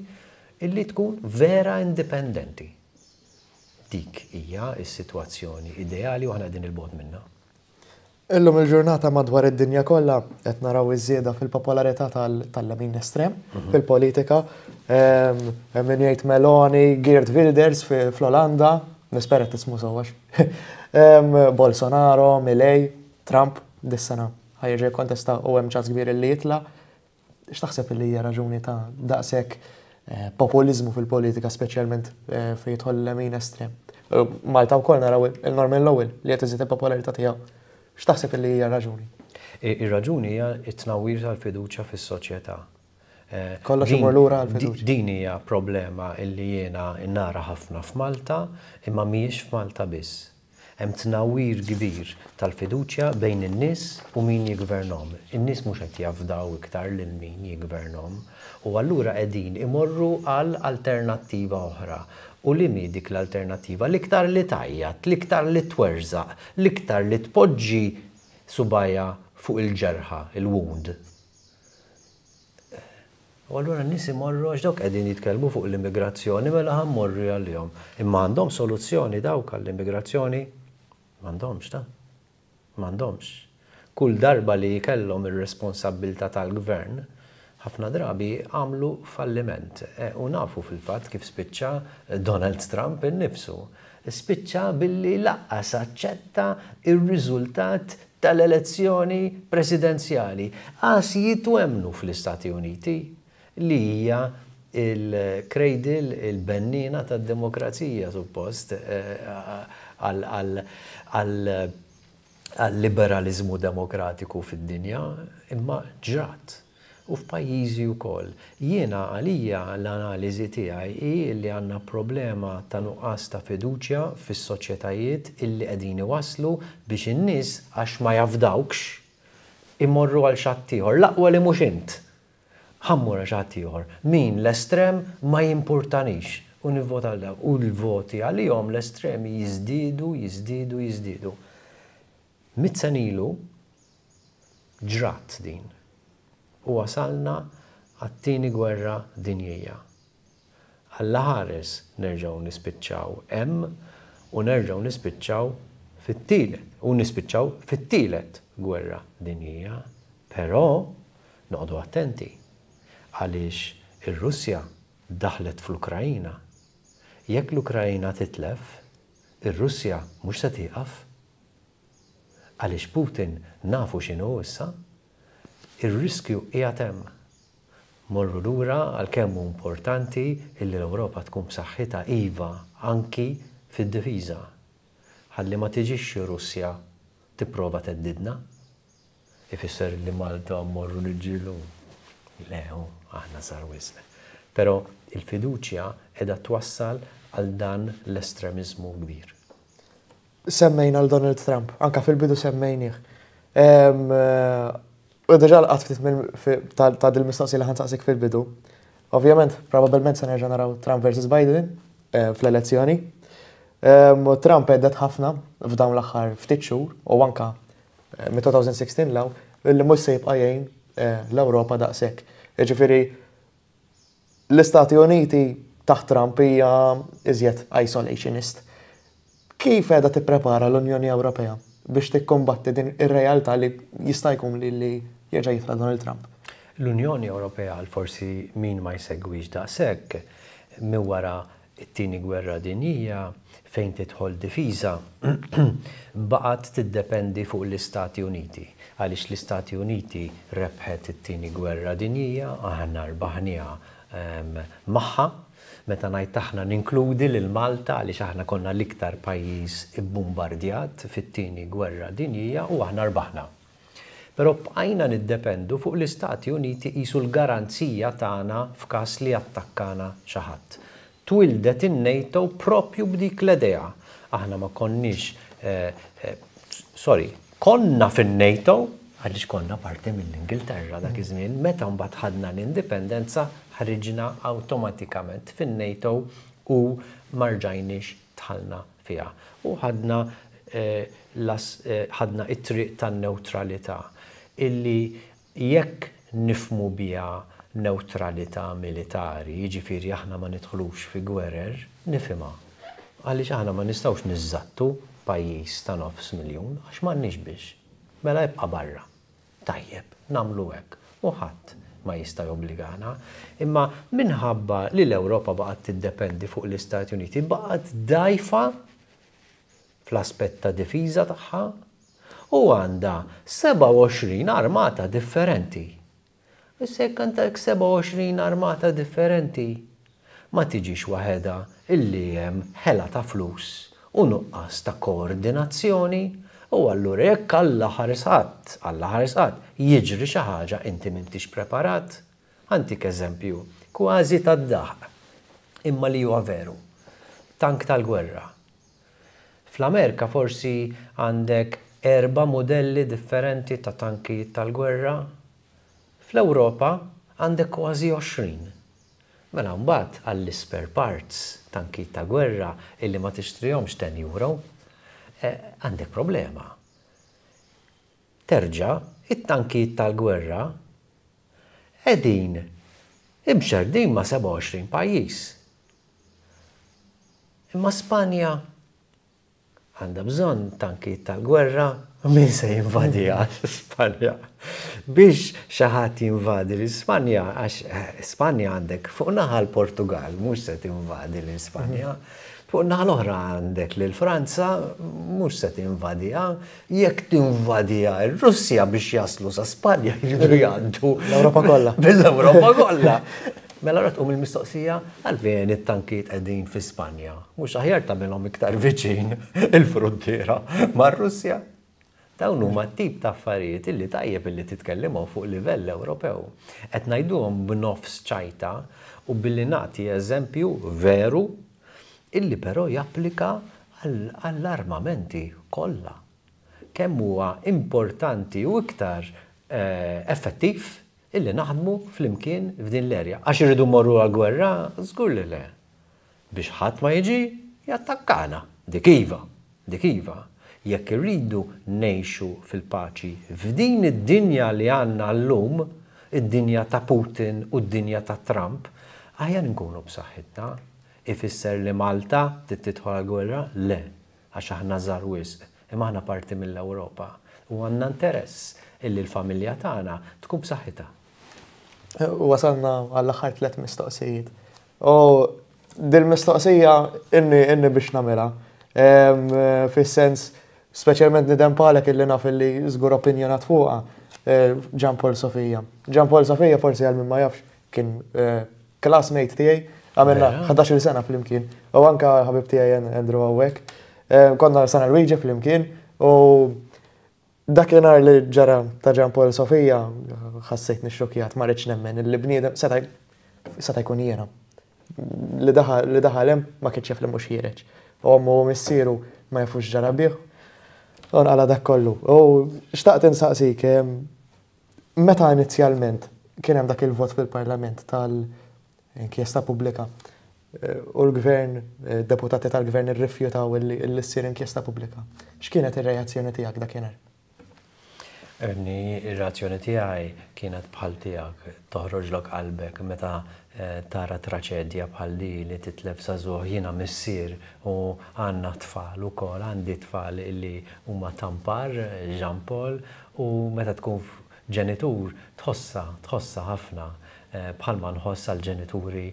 illi tkun vera indipendenti dik hija s-sitwazzjoni ideali u din il-bot minna. Illum il-ġurnata madwar id-dinja kollha qed naraw iż-żieda fil-popolarità tal-lamin estrem mhm. fil-politika. Ehm, min jgħid Meloni, Geert Wilders fl-Olanda, nispera tismu sewwax. Ehm, Bolsonaro, Millej, Trump, dis-sena ħajġi kontesta u hemm ċans kbir li jitla' x'taħseb li hija raġuni ta' daqshekk Eh, populizmu fil-politika, specialment eh, fejtħol l-emin estrem. Eh, Malta u kolna naraw il l Lowell li għet iżid popolarita tiegħu. X'taħseb li hija raġuni? Ir-raġuni hija t tnawir tal-fiduċja fis-soċjetà. Kolla ximur lura għal-fiduċja. Din hija problema illi jiena nara ħafna f'Malta, imma mhijiex f'Malta biss. Hemm tnawir kbir tal-fiduċja bejn in-nies u min jigvernhom. In-nies mhux qed jafdaw iktar lil min jigvernhom. U allura qegħdin imorru għal alternattiva oħra. U li mi dik l-alternattiva? L-iktar li tajjat, l-iktar li twerza, l-iktar li tpoġġi subaja fuq il-ġerħa, il-wound. U għallura nisi imorru għax dawk għedin jitkelmu fuq l-immigrazzjoni mela għam morru għal-jom. Imma għandhom soluzzjoni dawk għall-immigrazzjoni? M'għandhomx ta' M'għandhomx. Kull darba li jkellhom ir responsabilta tal-gvern, ħafna drabi għamlu falliment. E, u nafu fil-fat kif spiċċa Donald Trump innifsu. Spiċċa billi laqqas aċċetta il riżultat tal-elezzjoni presidenzjali. Għas jitwemnu fl-Istati Uniti li hija il-krejdil, il-bennina tad demokrazija suppost e, għal-liberalizmu demokratiku fid-dinja, imma ġrat u f'pajjiżi wkoll. Jiena għalija l-analiżi tiegħi hi li għandna problema ta' nuqqas ta' fiduċja fis-soċjetajiet illi qegħdin waslu biex in-nies għax ma jafdawkx imorru għal xattijħor, laqwa li mhux int. Ħammur għal xattijħor. Min l-estrem ma jimportanix u nivvota għal U l-voti għalihom l-estremi jizdidu, jizdidu, jizdidu. Mit ilu ġrat din u wasalna għattini gwerra dinjija. Alla ħares nerġaw nispiċċaw hemm u nerġaw nispiċċaw fit-tielet u nispiċċaw fit-tielet gwerra dinjija. Però noqdu attenti għaliex ir-Russja daħlet fl-Ukrajina. Jekk l-Ukrajina titlef, ir-Russja mhux se tieqaf. Għaliex Putin nafu x'inhu issa? ir-riskju qiegħed hemm. Morru lura għalkemm hu importanti illi l-Ewropa tkun saħħita iva anki fid-difiża. Ħalli ma tiġix Russja tipprova teddidna. Ifisser li Malta morru niġġielu. Leħu, aħna sar Pero il-fiduċja edha twassal għal dan l-estremizmu kbir. Semmejna l-Donald Trump, anka fil-bidu semmejnih. U deġa l-qat ta' dil-mistoqsi li ħansaqsik fil-bidu. Ovvjament, probabilment se nerġa' naraw Trump versus Biden eh, fl-elezzjoni. Ehm, u Trump għeddet ħafna f'dawn l-aħħar ftit xhur u anka eh, mit-2016 law illi mhux se jibqa' jgħin eh, l-Ewropa daqshekk. Jiġifieri l-Istati Uniti taħt Trump hija iżjed isolationist. Kif qiegħda tipprepara l-Unjoni Ewropea biex tikkombatti din ir-realtà li jista' jkun li jieġa jitla Donald Trump. L-Unjoni Ewropea għal forsi min ma jsegwix daqshekk minn wara t tieni gwerra dinija fejn titħol difiża t-dependi fuq l-Istati Uniti għaliex l-Istati Uniti rebħet it-tieni gwerra dinija aħna rbaħniha magħha meta ngħid aħna ninkludi lil Malta għaliex aħna konna l-iktar pajjiż ibbombardjat fit-tieni gwerra dinija u aħna rbaħna. Pero bqajna niddependu fuq l-Istati Uniti jisu l-garanzija tagħna f'każ li attakkana xi ħadd. Twildet in-NATO propju b'dik l-idea. Aħna ma konniex, eh, eh, sorry, konna fin-NATO, għalix konna parti mill-Ingilterra dak mm. iż-żmien, meta mbagħad ħadna l-indipendenza ħarġna awtomatikament fin-NATO u marġajniex tħalna fiha. U ħadna eh, eh, ħadna it-triq tan-neutralità illi jekk nifmu bija neutralita militari, jiġifieri aħna ma nidħlux fi gwerer, nifhimha. Għaliex aħna ma nistgħux niżattu pajjiż ta' nofs miljun għax m'għandniex biex. Mela jibqa' barra. Tajjeb, namlu hekk. U ħadd ma jista' jobbligana. Imma minħabba li l-Ewropa baqgħet tiddependi fuq l-Istati Uniti, baqgħet dajfa fl-aspett ta' difiża tagħha u għanda 27 armata differenti. Issek jekk 27 armata differenti, ma tiġix waħeda illi hemm ħela ta' flus u nuqqas ta' koordinazzjoni u għallur jekk għalla ħarisat, għalla ħarisat, jiġri xi ħaġa inti m'intix preparat. Antik eżempju, kważi tad-daħ, imma li huwa veru tank tal-gwerra. Fl-Amerika forsi għandek erba modelli differenti ta' tankijiet tal-gwerra. Fl-Ewropa għandek kważi 20. Mela mbagħad għall isper parts tanki ta' gwerra illi ma tixtrihomx ten euro, eh, għandek problema. Terġa' it-tankijiet tal-gwerra edin imxerdin ma' 27 pajjiż. Imma Spanja għandha bżonn tanki tal-gwerra, min se jinvadija Spanja. Biex xaħat jinvadi l-Ispanja, għax eh, Spanja għandek fuq naħal Portugal, mux se tinvadi l-Ispanja. Mhm. Fuq naħal oħra għandek l-Franza, mux se tinvadija, jekk tinvadija l-Russja biex jaslu sa Spanja jridu jgħaddu. L-Europa kollha. Bil-Europa kollha. Mela rat um il-mistoqsija għalfejn it-tankiet qegħdin fi Spanja. Mhux aħjar minnom iktar viċin il frontiera mar-Russja. Dawn huma tip ta' affarijiet illi tajjeb illi titkelllimhom fuq livell Ewropew. Qed ngħiduhom b'nofs ċajta u billi nagħti eżempju veru illi però japplika għall-armamenti kollha. Kemm huwa importanti u iktar eh, effettiv illi naħdmu fl-imkien f'din l-erja. Għax irridu morru għal-gwerra, zgur li le. Biex ħadd ma jiġi, jattakkana. Dikiva, dikiva. Jekk irridu nejxu fil-paċi f'din id-dinja li għanna l-lum, id-dinja ta' Putin u d-dinja ta' Trump, għajan nkunu b'saħħitna. Ifisser li Malta tittitħol għal-gwerra? Le, għax aħna żar wisq, imma aħna parti mill-Ewropa. U għanna interess illi l-familja tagħna tkun b'saħħitha. Wasalna għall-axar tlet mistoqsijiet. U dil-mistoqsija inni inni biex namela. Fis-sens, specialment nidem palek illi naf illi zgur opinjonat fuqa. Gian e, Paul Sofija. Ġan Paul Sofija forsi għal ma jafx kien e, classmate tiegħi, għamilna 11 sena fl-imkien, u anka ħabib tiegħi Andrew Awek. E, konna sana l-wejġi fl-imkien, u dak li ġara ta' ġan Paul Sofija, ħassejt nixxokjat, ma reċ nemmen, il-bniedem seta' jkun jiena. Li daħal hemm ma kienx jaf li mhux jireġ. Ommu missieru ma jafux ġarabiħ. U għala dak kollu. U xtaqt insaqsik, meta inizjalment kien hemm dak il-vot fil-Parlament tal-inkjesta pubblika u l-gvern, deputati tal-gvern irrifjutaw l-issir inkjesta pubblika. X'kienet ir-reazzjoni tiegħek dak Erni, ir-razzjoni tiegħi kienet bħal tiegħek toħroġlok qalbek meta eh, tara traċedja bħal li li titlef sażuħ jiena missier u għandna tfal ukoll għandi tfal li huma tampar Jean Paul u meta tkun ġenitur tħossa tħossa ħafna eh, bħalma nħoss għal ġenituri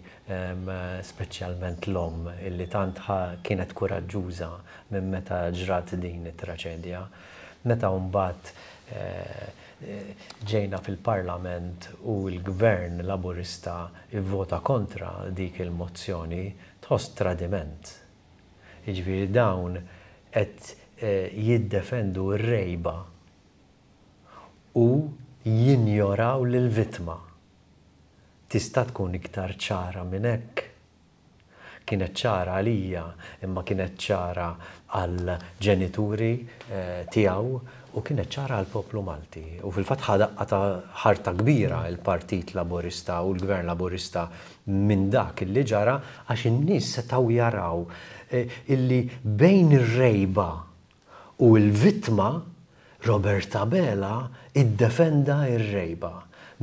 speċjalment l-om illi tantħa kienet kuraġġuża minn meta ġrat din it-traċedja. Meta mbagħad Eh, eh, ġejna fil-parlament u l-gvern laburista vota kontra dik il-mozzjoni tħoss tradiment. Iġviri dawn qed eh, jiddefendu r-rejba u jinjoraw l-vitma. Tista' tkun iktar ċara minn hekk. Kienet ċara għalija, imma kienet ċara għal ġenituri tiegħu u kienet ċara għal-poplu Malti. U fil-fat ħadaqqa ħarta kbira il-Partit Laburista u l-Gvern Laburista minn dak il-li ġara għax in-nies setaw jaraw eh, illi bejn ir-rejba u l-vitma Roberta Bela id-defenda ir-rejba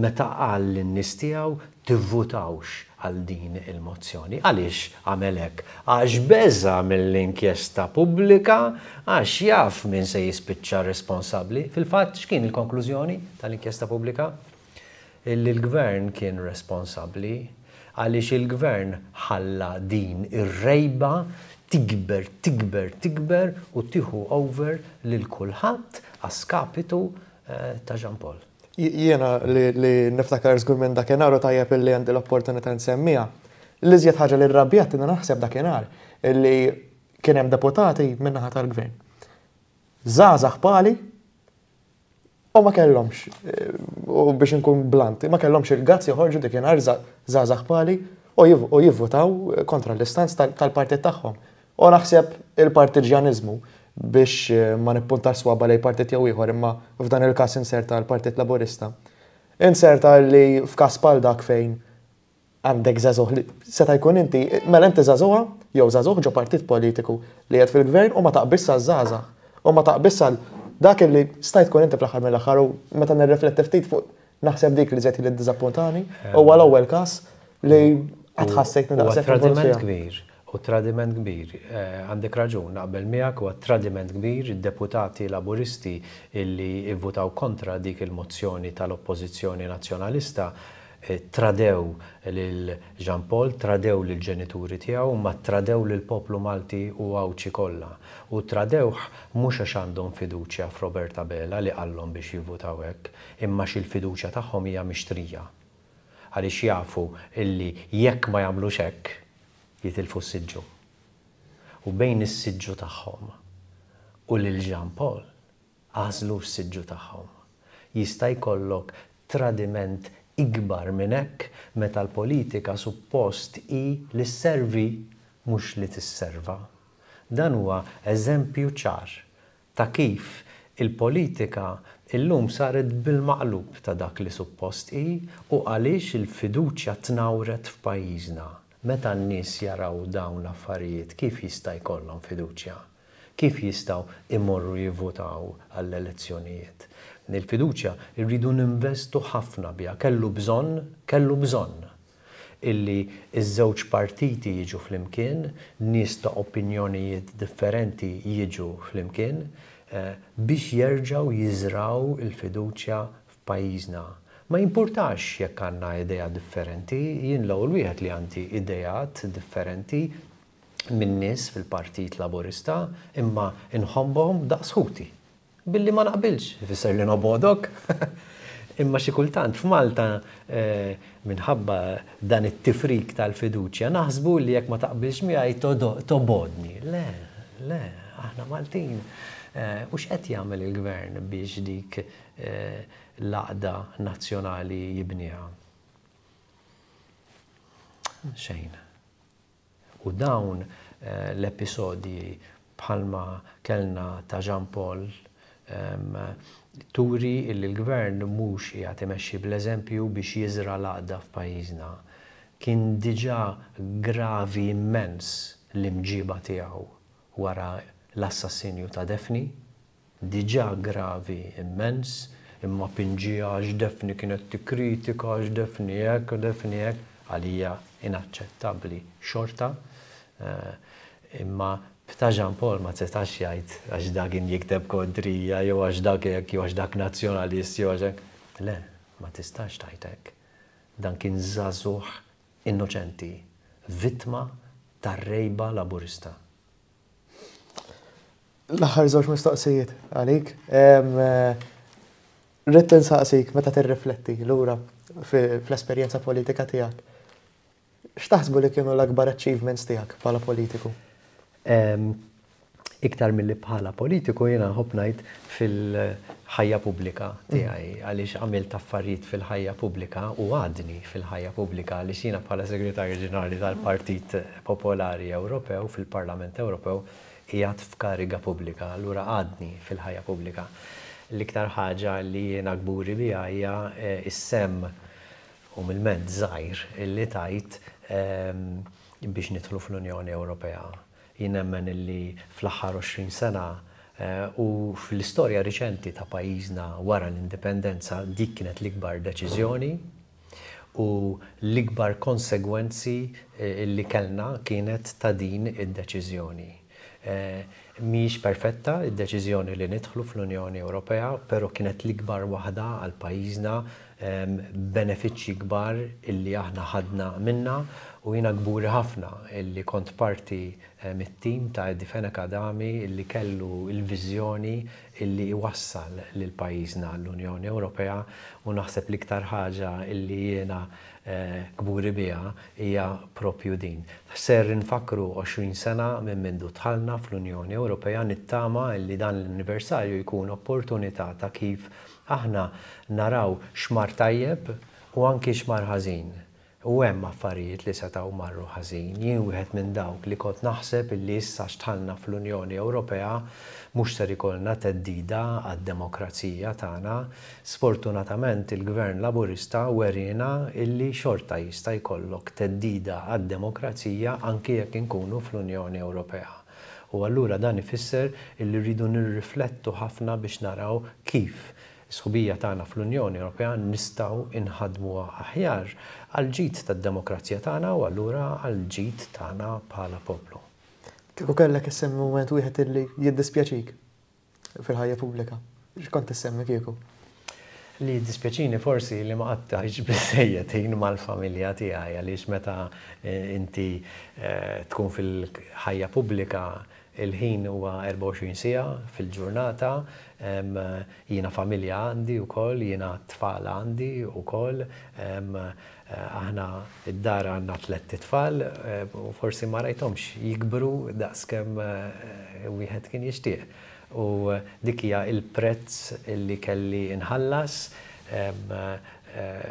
meta qal l-nies tiegħu tivvutawx għal din il-mozzjoni. Għaliex għamelek? Għax beza mill-inkjesta pubblika, għax jaf minn se jispiċċa responsabli. Fil-fatt, x'kien il-konklużjoni tal-inkjesta pubblika? Illi l-gvern kien responsabli għaliex il-gvern ħalla din ir-rejba tikber, tikber, tikber u tiħu over lil kulħadd għaskapitu eh, ta' Ġampol. Jiena li niftakar żgur minn dakinhar u tajjeb illi għandi l-opportunità nsemmiha. L-iżjed ħaġa li rrabjat inna naħseb dakinhar li kien hemm deputati min-naħa tal-gvern. Żgħażagħ pali u ma kellhomx eh, u biex inkun blanti, ma kellhomx il-gazz joħorġu dikinhar żgħażagħ pali u jivvotaw kontra l-istanz tal-partit tagħhom. U naħseb il-partiġjanizmu biex eh, ma nippuntax swaba lej partit jew ieħor imma f'dan il-każ inserta l-Partit Laburista. Inserta li f'każ bħal dak fejn għandek zazuħ li seta' jkun inti, mela inti zazuħa jew zazuħ ġo partit politiku li qed fil-gvern u ma taqbissa żaża u ma taqbissa dak li stajt tkun inti fl-aħħar mill-aħħar u meta nirrifletti ftit fuq naħseb dik li żed li ddiżappuntani u għal ewwel każ li għatħassejt nidaqseb. Tradiment kbir u tradiment kbir. Eh, għandek raġun, naqbel miegħek huwa tradiment kbir id-deputati laburisti illi votaw kontra dik il-mozzjoni tal-Oppożizzjoni Nazzjonalista eh, tradew lil Jean Paul, tradew lil ġenituri tiegħu, ma tradew lil poplu Malti u għawċi kollha. U tradewh mhux għax għandhom fiduċja f'Roberta Bella li qallhom biex jivvutaw hekk, imma xil-fiduċja tagħhom hija mixtrija għaliex jafu illi jekk ma jagħmlux hekk jitilfu s-sidġu. U bejn is-sidġu tagħhom u lil Jean Paul għażlu s-sidġu tagħhom. Jista' jkollok tradiment ikbar minn hekk meta l-politika suppost i li servi mhux li tisserva. Dan huwa eżempju ċar ta' kif il-politika illum saret bil-maqlub ta' dak li suppost i u għaliex il-fiduċja tnawret f'pajjiżna meta n-nies jaraw dawn l-affarijiet kif jista' jkollhom fiduċja? Kif jistgħu imorru jivvotaw għall-elezzjonijiet? Il-fiduċja n ninvestu ħafna biha, kellu bżonn, kellu bżonn illi iż-żewġ partiti jiġu flimkien, nies ta' opinjonijiet differenti jiġu flimkien, eh, biex jerġgħu jiżraw il-fiduċja f'pajjiżna. Ma importax jekk għandna idea differenti, jien l-ewwel wieħed li għandi idejat differenti minn nies fil-Partit Laburista imma inħombhom daqsħuti. Billi ma naqbilx, ifisser li nobodok. imma xi kultant f'Malta eh, minħabba dan it-tifrik tal-fiduċja naħsbu li jekk ma taqbilx miegħi tobodni. Le, le, aħna Maltin. Eh, u x'qed jagħmel il-gvern biex dik eh, l aqda nazzjonali jibniha. Xejn. U dawn eh, l-episodji bħalma kellna ta' Jean Paul turi illi l-gvern mhux jgħat imexxi bl-eżempju biex jiżra l aqda f'pajjiżna. Kien diġà gravi immens l-imġiba tiegħu wara l-assassinju ta' Defni, diġà gravi immens, imma pinġija għax defni kienet t-kritika, għax defni jekk, defni jekk, għalija inaċċettabli xorta. Eh, imma ptaġan Jean Paul ma setax jgħid għax dakin jikteb kontrija, jew għax dak jew għax dak nazjonalist, jew għax Le, ma tistax tajtek. Dan kien zazuħ innoċenti, vittma ta' rejba laburista. L-ħar mistaqsijiet mistoqsijiet għalik. Eh, Rrit saqsik, meta tirrifletti lura fl-esperjenza politika tiegħek. X'taħsbu li kienu l-akbar achievements tiegħek bħala politiku? Iktar mill-li bħala politiku jiena hopnajt fil-ħajja pubblika tiegħi mm. għaliex għamilt affarijiet fil-ħajja pubblika u għadni fil-ħajja pubblika għaliex jena bħala segretarju ġenerali tal-Partit Popolari Ewropew fil-Parlament Ewropew jgħat f'kariga pubblika, allura għadni fil-ħajja pubblika l-iktar ħaġa li jena gburi bi għajja eh, is-sem u um, mill-ment zaħir li tajt ehm, biex nidħlu fl-Unjoni Ewropea. Jinemmen illi fl aħħar 20 sena eh, u fl-istorja riċenti ta' pajizna wara l-indipendenza dik kienet l-ikbar deċiżjoni u l-ikbar konsegwenzi eh, li kellna kienet ta' din id-deċiżjoni. Miex perfetta id-deċiżjoni li nidħlu fl-Unjoni Ewropea, pero kienet l-ikbar waħda għal pajjiżna benefiċċji kbar illi aħna ħadna minna u jina gburi ħafna illi kont parti eh, mit-tim ta' Difena Kadami illi kellu il-vizjoni illi iwassal lil pajjiżna l-Unjoni Ewropea u naħseb l-iktar ħaġa illi jiena eh, gburi biha hija propju din. Ser nfakru 20 sena minn mindu tħalna fl-Unjoni Ewropea nittama illi dan l-anniversarju jkun opportunità ta' kif aħna naraw xmar tajjeb u anki xmar ħażin U hemm affarijiet li setgħu marru ħażin, jien wieħed minn dawk li kont naħseb illi issa xtħalna fl-Unjoni Ewropea mhux ser ikollna teddida għad-demokrazija tagħna. Sfortunatament il-Gvern Laburista werina illi xorta jista' jkollok teddida għad-demokrazija anke jekk inkunu fl-Unjoni Ewropea. U allura dan ifisser illi rridu nirriflettu ħafna biex naraw kif sħubija tagħna fl-Unjoni Ewropea nistgħu inħadmuha aħjar għal ġid tad-demokrazija tagħna u allura għal ġid tagħna bħala poplu. Kieku kellek issemmi moment wieħed illi jiddispjaċik fil-ħajja pubblika. X'kont issemmi kieku? Li dispjaċini forsi li ma għattajġ bizzejiet jien mal-familja tiegħi għaliex meta eh, inti eh, tkun fil-ħajja pubblika il-ħin huwa 24 sija fil-ġurnata, Jiena familja għandi u koll, jiena tfal għandi u koll, aħna id-dar għanna tlet tfal u forsi ma rajtomx jikbru daqskem u eh, jħed kien jixtieq. U dikija il-prezz illi kelli inħallas eh,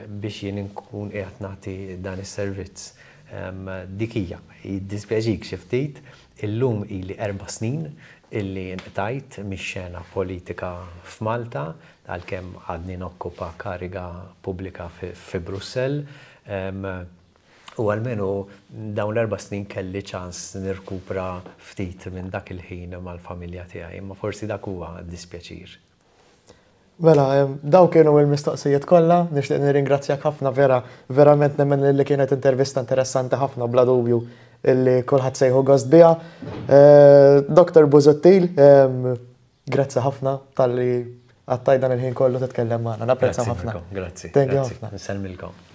biex jien nkun qiegħed nagħti dan is-servizz. Dikija, jiddispjaġik xi ftit, illum ili erba' snin, illi nqtajt mix-xena politika f'Malta, għalkemm għadni nokkupa kariga pubblika fi Brussell. U għalmenu dawn l-erba snin kelli ċans nirkupra ftit minn dak il-ħin mal-familja tiegħi, imma forsi dak huwa dispjaċir. Mela, daw kienu il-mistoqsijiet kollha, nixtieq nirringrazzjak ħafna vera, verament nemmen li kienet intervista interessanti ħafna bla dubju illi kolħat sejħu għazd bija. Eh, Dr. Buzottil, grazzi ħafna tal-li għattaj dan il-ħin kollu t-tkellem maħna, naprezza ħafna. Grazzi,